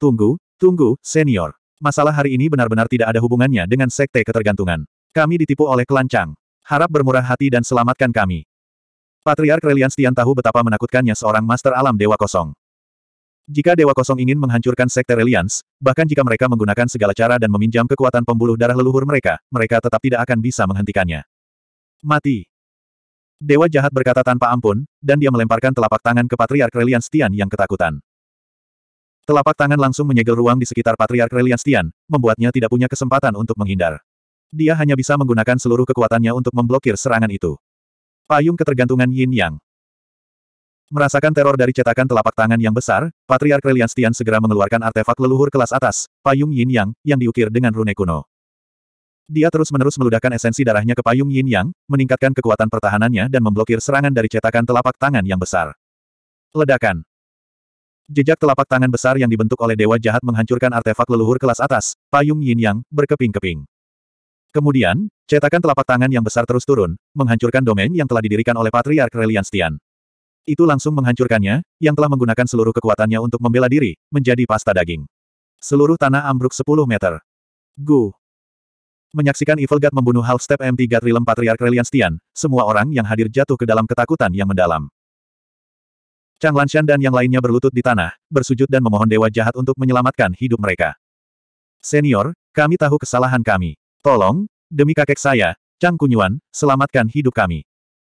Tunggu, tunggu, senior. Masalah hari ini benar-benar tidak ada hubungannya dengan sekte ketergantungan. Kami ditipu oleh Kelancang. Harap bermurah hati dan selamatkan kami. Patriark Relian Stian tahu betapa menakutkannya seorang Master Alam Dewa Kosong. Jika Dewa Kosong ingin menghancurkan Sekte Reliance, bahkan jika mereka menggunakan segala cara dan meminjam kekuatan pembuluh darah leluhur mereka, mereka tetap tidak akan bisa menghentikannya. Mati. Dewa jahat berkata tanpa ampun, dan dia melemparkan telapak tangan ke Patriark Reliance Tian yang ketakutan. Telapak tangan langsung menyegel ruang di sekitar Patriark Reliance Tian, membuatnya tidak punya kesempatan untuk menghindar. Dia hanya bisa menggunakan seluruh kekuatannya untuk memblokir serangan itu. Payung ketergantungan Yin Yang. Merasakan teror dari cetakan telapak tangan yang besar, Patriark Relian Stian segera mengeluarkan artefak leluhur kelas atas, payung yin yang, yang diukir dengan rune kuno. Dia terus-menerus meludahkan esensi darahnya ke payung yin yang, meningkatkan kekuatan pertahanannya dan memblokir serangan dari cetakan telapak tangan yang besar. Ledakan. Jejak telapak tangan besar yang dibentuk oleh dewa jahat menghancurkan artefak leluhur kelas atas, payung yin yang, berkeping-keping. Kemudian, cetakan telapak tangan yang besar terus turun, menghancurkan domain yang telah didirikan oleh Patriark Relian Stian itu langsung menghancurkannya, yang telah menggunakan seluruh kekuatannya untuk membela diri, menjadi pasta daging. Seluruh tanah ambruk 10 meter. Gu. Menyaksikan Evil God membunuh Half Step M3 Trilem Patriarch Reliance semua orang yang hadir jatuh ke dalam ketakutan yang mendalam. Chang Lanshan dan yang lainnya berlutut di tanah, bersujud dan memohon dewa jahat untuk menyelamatkan hidup mereka. Senior, kami tahu kesalahan kami. Tolong, demi kakek saya, Chang Kunyuan, selamatkan hidup kami.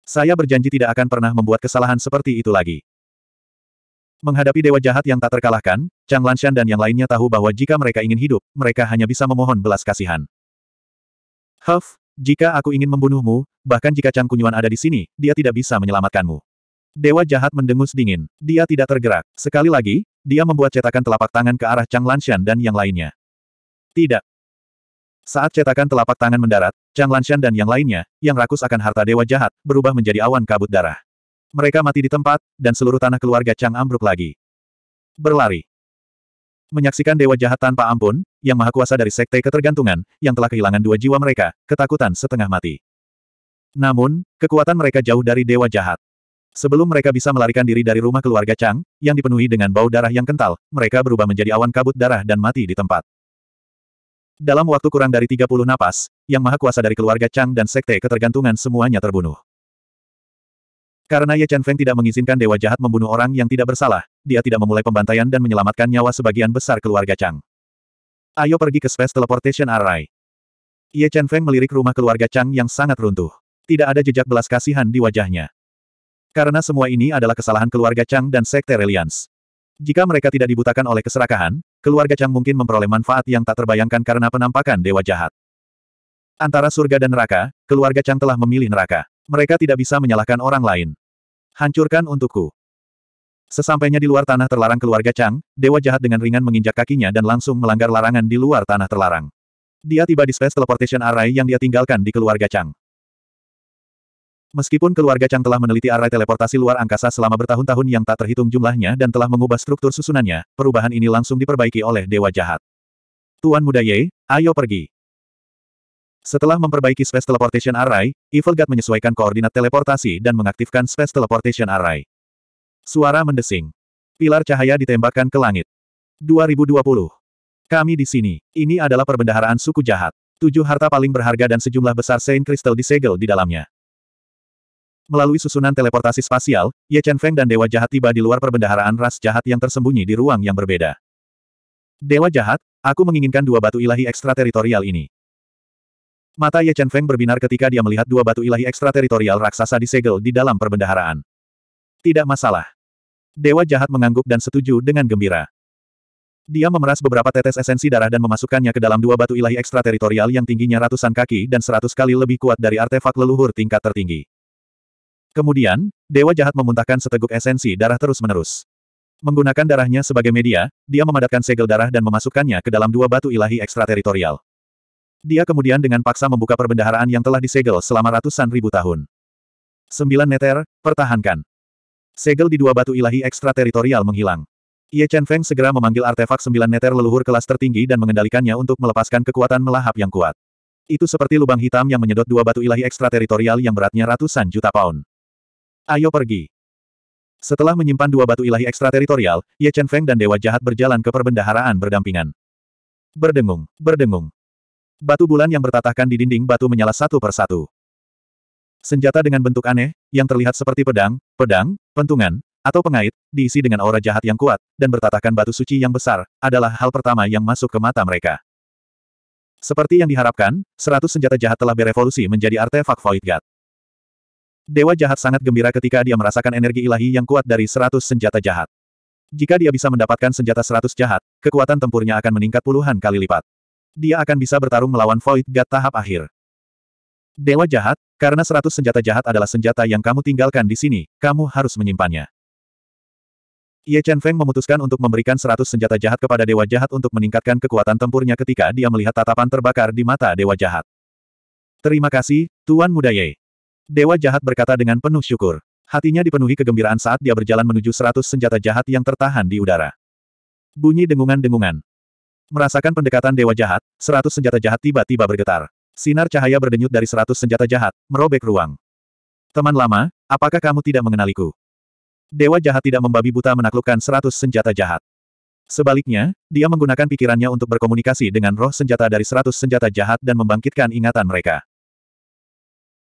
Saya berjanji tidak akan pernah membuat kesalahan seperti itu lagi. Menghadapi dewa jahat yang tak terkalahkan, Chang Lanshan dan yang lainnya tahu bahwa jika mereka ingin hidup, mereka hanya bisa memohon belas kasihan. Huff, jika aku ingin membunuhmu, bahkan jika Chang Kunyuan ada di sini, dia tidak bisa menyelamatkanmu. Dewa jahat mendengus dingin. Dia tidak tergerak. Sekali lagi, dia membuat cetakan telapak tangan ke arah Chang Lanshan dan yang lainnya. Tidak, saat cetakan telapak tangan mendarat, Chang Lanshan dan yang lainnya, yang rakus akan harta dewa jahat, berubah menjadi awan kabut darah. Mereka mati di tempat, dan seluruh tanah keluarga Chang ambruk lagi. Berlari. Menyaksikan dewa jahat tanpa ampun, yang maha kuasa dari sekte ketergantungan, yang telah kehilangan dua jiwa mereka, ketakutan setengah mati. Namun, kekuatan mereka jauh dari dewa jahat. Sebelum mereka bisa melarikan diri dari rumah keluarga Chang, yang dipenuhi dengan bau darah yang kental, mereka berubah menjadi awan kabut darah dan mati di tempat. Dalam waktu kurang dari 30 napas, yang maha kuasa dari keluarga Chang dan sekte ketergantungan semuanya terbunuh. Karena Ye Chen Feng tidak mengizinkan dewa jahat membunuh orang yang tidak bersalah, dia tidak memulai pembantaian dan menyelamatkan nyawa sebagian besar keluarga Chang. Ayo pergi ke Space Teleportation Array. Ye Chen Feng melirik rumah keluarga Chang yang sangat runtuh. Tidak ada jejak belas kasihan di wajahnya. Karena semua ini adalah kesalahan keluarga Chang dan Sekte Reliance. Jika mereka tidak dibutakan oleh keserakahan, keluarga Chang mungkin memperoleh manfaat yang tak terbayangkan karena penampakan dewa jahat. Antara surga dan neraka, keluarga Chang telah memilih neraka. Mereka tidak bisa menyalahkan orang lain. Hancurkan untukku. Sesampainya di luar tanah terlarang keluarga Chang, dewa jahat dengan ringan menginjak kakinya dan langsung melanggar larangan di luar tanah terlarang. Dia tiba di space teleportation array yang dia tinggalkan di keluarga Chang. Meskipun keluarga Chang telah meneliti array teleportasi luar angkasa selama bertahun-tahun yang tak terhitung jumlahnya dan telah mengubah struktur susunannya, perubahan ini langsung diperbaiki oleh Dewa Jahat. Tuan Muda Ye, ayo pergi. Setelah memperbaiki Space Teleportation Array, Evil God menyesuaikan koordinat teleportasi dan mengaktifkan Space Teleportation Array. Suara mendesing. Pilar cahaya ditembakkan ke langit. 2020. Kami di sini. Ini adalah perbendaharaan suku jahat. Tujuh harta paling berharga dan sejumlah besar Saint Crystal disegel di dalamnya. Melalui susunan teleportasi spasial, Ye Chen Feng dan Dewa Jahat tiba di luar perbendaharaan ras jahat yang tersembunyi di ruang yang berbeda. Dewa Jahat, aku menginginkan dua batu ilahi ekstrateritorial ini. Mata Ye Chen Feng berbinar ketika dia melihat dua batu ilahi ekstrateritorial raksasa disegel di dalam perbendaharaan. Tidak masalah. Dewa Jahat mengangguk dan setuju dengan gembira. Dia memeras beberapa tetes esensi darah dan memasukkannya ke dalam dua batu ilahi ekstrateritorial yang tingginya ratusan kaki dan seratus kali lebih kuat dari artefak leluhur tingkat tertinggi. Kemudian, Dewa Jahat memuntahkan seteguk esensi darah terus-menerus. Menggunakan darahnya sebagai media, dia memadatkan segel darah dan memasukkannya ke dalam dua batu ilahi ekstrateritorial. Dia kemudian dengan paksa membuka perbendaharaan yang telah disegel selama ratusan ribu tahun. Sembilan neter, pertahankan. Segel di dua batu ilahi ekstrateritorial menghilang. Ye Chen Feng segera memanggil artefak sembilan neter leluhur kelas tertinggi dan mengendalikannya untuk melepaskan kekuatan melahap yang kuat. Itu seperti lubang hitam yang menyedot dua batu ilahi ekstrateritorial yang beratnya ratusan juta pound. Ayo pergi. Setelah menyimpan dua batu ilahi ekstrateritorial, Ye Chen Feng dan Dewa Jahat berjalan ke perbendaharaan berdampingan. Berdengung, berdengung. Batu bulan yang bertatahkan di dinding batu menyala satu persatu. Senjata dengan bentuk aneh, yang terlihat seperti pedang, pedang, pentungan, atau pengait, diisi dengan aura jahat yang kuat, dan bertatahkan batu suci yang besar, adalah hal pertama yang masuk ke mata mereka. Seperti yang diharapkan, seratus senjata jahat telah berevolusi menjadi artefak Void God. Dewa jahat sangat gembira ketika dia merasakan energi ilahi yang kuat dari seratus senjata jahat. Jika dia bisa mendapatkan senjata seratus jahat, kekuatan tempurnya akan meningkat puluhan kali lipat. Dia akan bisa bertarung melawan Void God tahap akhir. Dewa jahat, karena seratus senjata jahat adalah senjata yang kamu tinggalkan di sini, kamu harus menyimpannya. Ye Chen Feng memutuskan untuk memberikan seratus senjata jahat kepada Dewa Jahat untuk meningkatkan kekuatan tempurnya ketika dia melihat tatapan terbakar di mata Dewa Jahat. Terima kasih, Tuan Muda Ye. Dewa jahat berkata dengan penuh syukur. Hatinya dipenuhi kegembiraan saat dia berjalan menuju seratus senjata jahat yang tertahan di udara. Bunyi dengungan-dengungan. Merasakan pendekatan dewa jahat, seratus senjata jahat tiba-tiba bergetar. Sinar cahaya berdenyut dari seratus senjata jahat, merobek ruang. Teman lama, apakah kamu tidak mengenaliku? Dewa jahat tidak membabi buta menaklukkan seratus senjata jahat. Sebaliknya, dia menggunakan pikirannya untuk berkomunikasi dengan roh senjata dari seratus senjata jahat dan membangkitkan ingatan mereka.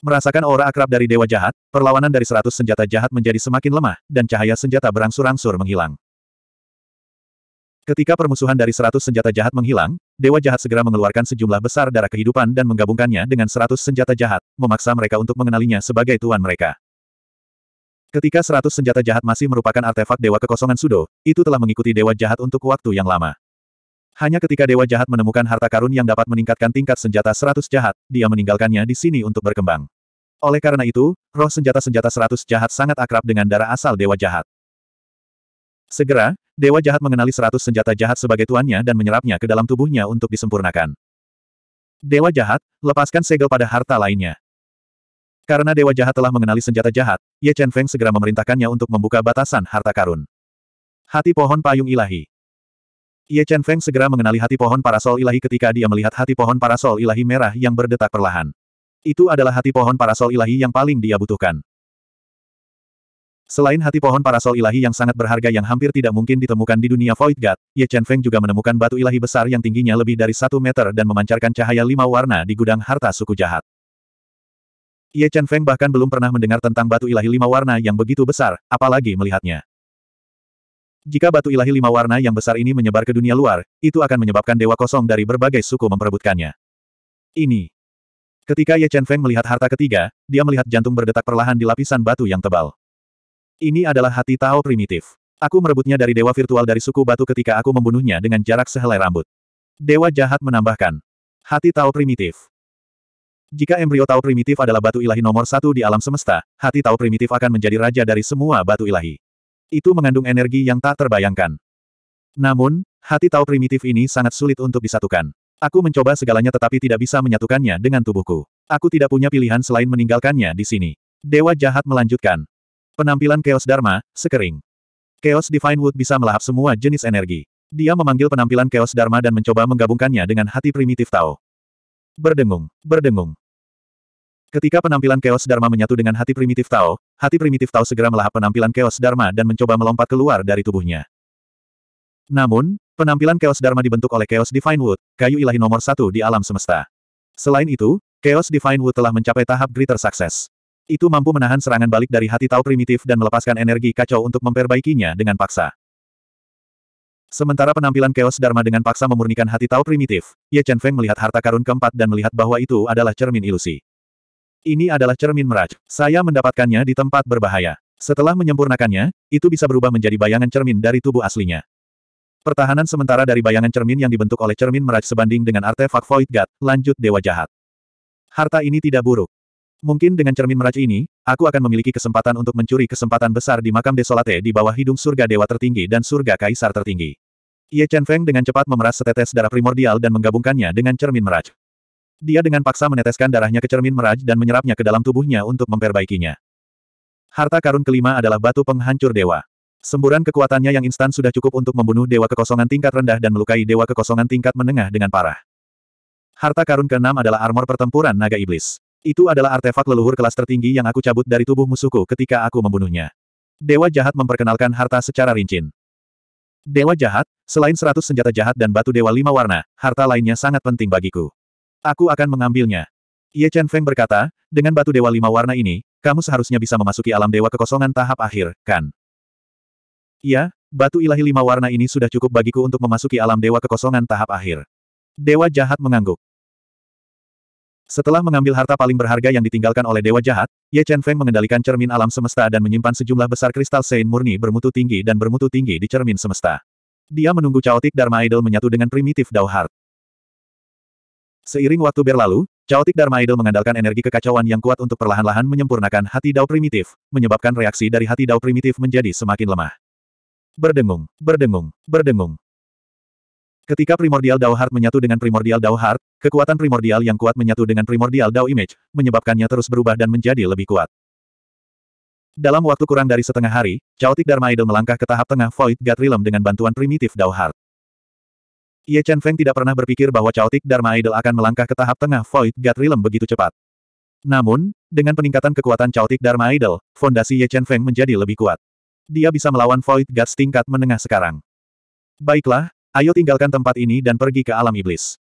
Merasakan aura akrab dari dewa jahat, perlawanan dari seratus senjata jahat menjadi semakin lemah, dan cahaya senjata berangsur-angsur menghilang. Ketika permusuhan dari seratus senjata jahat menghilang, dewa jahat segera mengeluarkan sejumlah besar darah kehidupan dan menggabungkannya dengan seratus senjata jahat, memaksa mereka untuk mengenalinya sebagai tuan mereka. Ketika seratus senjata jahat masih merupakan artefak dewa kekosongan Sudo, itu telah mengikuti dewa jahat untuk waktu yang lama. Hanya ketika Dewa Jahat menemukan harta karun yang dapat meningkatkan tingkat senjata seratus jahat, dia meninggalkannya di sini untuk berkembang. Oleh karena itu, roh senjata-senjata seratus jahat sangat akrab dengan darah asal Dewa Jahat. Segera, Dewa Jahat mengenali seratus senjata jahat sebagai tuannya dan menyerapnya ke dalam tubuhnya untuk disempurnakan. Dewa Jahat, lepaskan segel pada harta lainnya. Karena Dewa Jahat telah mengenali senjata jahat, Ye Chen Feng segera memerintahkannya untuk membuka batasan harta karun. Hati pohon payung ilahi. Ye Chen Feng segera mengenali hati pohon parasol ilahi ketika dia melihat hati pohon parasol ilahi merah yang berdetak perlahan. Itu adalah hati pohon parasol ilahi yang paling dia butuhkan. Selain hati pohon parasol ilahi yang sangat berharga yang hampir tidak mungkin ditemukan di dunia Void God, Ye Chen Feng juga menemukan batu ilahi besar yang tingginya lebih dari satu meter dan memancarkan cahaya lima warna di gudang harta suku jahat. Ye Chen Feng bahkan belum pernah mendengar tentang batu ilahi lima warna yang begitu besar, apalagi melihatnya. Jika batu ilahi lima warna yang besar ini menyebar ke dunia luar, itu akan menyebabkan dewa kosong dari berbagai suku memperebutkannya. Ini. Ketika Ye Chen Feng melihat harta ketiga, dia melihat jantung berdetak perlahan di lapisan batu yang tebal. Ini adalah hati Tao primitif. Aku merebutnya dari dewa virtual dari suku batu ketika aku membunuhnya dengan jarak sehelai rambut. Dewa jahat menambahkan. Hati Tao primitif. Jika embrio Tao primitif adalah batu ilahi nomor satu di alam semesta, hati Tao primitif akan menjadi raja dari semua batu ilahi. Itu mengandung energi yang tak terbayangkan. Namun, hati tahu primitif ini sangat sulit untuk disatukan. Aku mencoba segalanya tetapi tidak bisa menyatukannya dengan tubuhku. Aku tidak punya pilihan selain meninggalkannya di sini. Dewa jahat melanjutkan. Penampilan Chaos Dharma, sekering. Chaos Divine Wood bisa melahap semua jenis energi. Dia memanggil penampilan Chaos Dharma dan mencoba menggabungkannya dengan hati primitif Tao. Berdengung, berdengung. Ketika penampilan Chaos Dharma menyatu dengan hati primitif Tao, hati primitif Tao segera melahap penampilan Chaos Dharma dan mencoba melompat keluar dari tubuhnya. Namun, penampilan Chaos Dharma dibentuk oleh Chaos Divine Wood, kayu ilahi nomor satu di alam semesta. Selain itu, Chaos Divine Wood telah mencapai tahap Greater Success. Itu mampu menahan serangan balik dari hati Tao primitif dan melepaskan energi kacau untuk memperbaikinya dengan paksa. Sementara penampilan Chaos Dharma dengan paksa memurnikan hati Tao primitif, Ye Chen Feng melihat harta karun keempat dan melihat bahwa itu adalah cermin ilusi. Ini adalah cermin meraj. Saya mendapatkannya di tempat berbahaya. Setelah menyempurnakannya, itu bisa berubah menjadi bayangan cermin dari tubuh aslinya. Pertahanan sementara dari bayangan cermin yang dibentuk oleh cermin meraj sebanding dengan artefak Void God, lanjut Dewa Jahat. Harta ini tidak buruk. Mungkin dengan cermin meraj ini, aku akan memiliki kesempatan untuk mencuri kesempatan besar di makam desolate di bawah hidung surga dewa tertinggi dan surga kaisar tertinggi. Ye Chen Feng dengan cepat memeras setetes darah primordial dan menggabungkannya dengan cermin meraj. Dia dengan paksa meneteskan darahnya ke cermin meraj dan menyerapnya ke dalam tubuhnya untuk memperbaikinya. Harta karun kelima adalah batu penghancur dewa. Semburan kekuatannya yang instan sudah cukup untuk membunuh dewa kekosongan tingkat rendah dan melukai dewa kekosongan tingkat menengah dengan parah. Harta karun keenam adalah armor pertempuran naga iblis. Itu adalah artefak leluhur kelas tertinggi yang aku cabut dari tubuh musuhku ketika aku membunuhnya. Dewa jahat memperkenalkan harta secara rincin. Dewa jahat, selain seratus senjata jahat dan batu dewa lima warna, harta lainnya sangat penting bagiku. Aku akan mengambilnya. Ye Chen Feng berkata, dengan batu dewa lima warna ini, kamu seharusnya bisa memasuki alam dewa kekosongan tahap akhir, kan? Ya, batu ilahi lima warna ini sudah cukup bagiku untuk memasuki alam dewa kekosongan tahap akhir. Dewa jahat mengangguk. Setelah mengambil harta paling berharga yang ditinggalkan oleh Dewa Jahat, Ye Chen Feng mengendalikan cermin alam semesta dan menyimpan sejumlah besar kristal Sein murni bermutu tinggi dan bermutu tinggi di cermin semesta. Dia menunggu caotik Dharma Idol menyatu dengan primitif Dao Heart. Seiring waktu berlalu, Chaotic Dharma Idol mengandalkan energi kekacauan yang kuat untuk perlahan-lahan menyempurnakan hati Dao primitif, menyebabkan reaksi dari hati Dao primitif menjadi semakin lemah. Berdengung, berdengung, berdengung. Ketika primordial Dao Heart menyatu dengan primordial Dao Heart, kekuatan primordial yang kuat menyatu dengan primordial Dao Image, menyebabkannya terus berubah dan menjadi lebih kuat. Dalam waktu kurang dari setengah hari, Chaotic Dharma Idol melangkah ke tahap tengah Void God Realm dengan bantuan primitif Dao Heart. Ye Chen Feng tidak pernah berpikir bahwa Chaotic Dharma Idol akan melangkah ke tahap tengah Void God Realm begitu cepat. Namun, dengan peningkatan kekuatan Chaotic Dharma Idol, fondasi Ye Chen Feng menjadi lebih kuat. Dia bisa melawan Void God tingkat menengah sekarang. Baiklah, ayo tinggalkan tempat ini dan pergi ke alam iblis.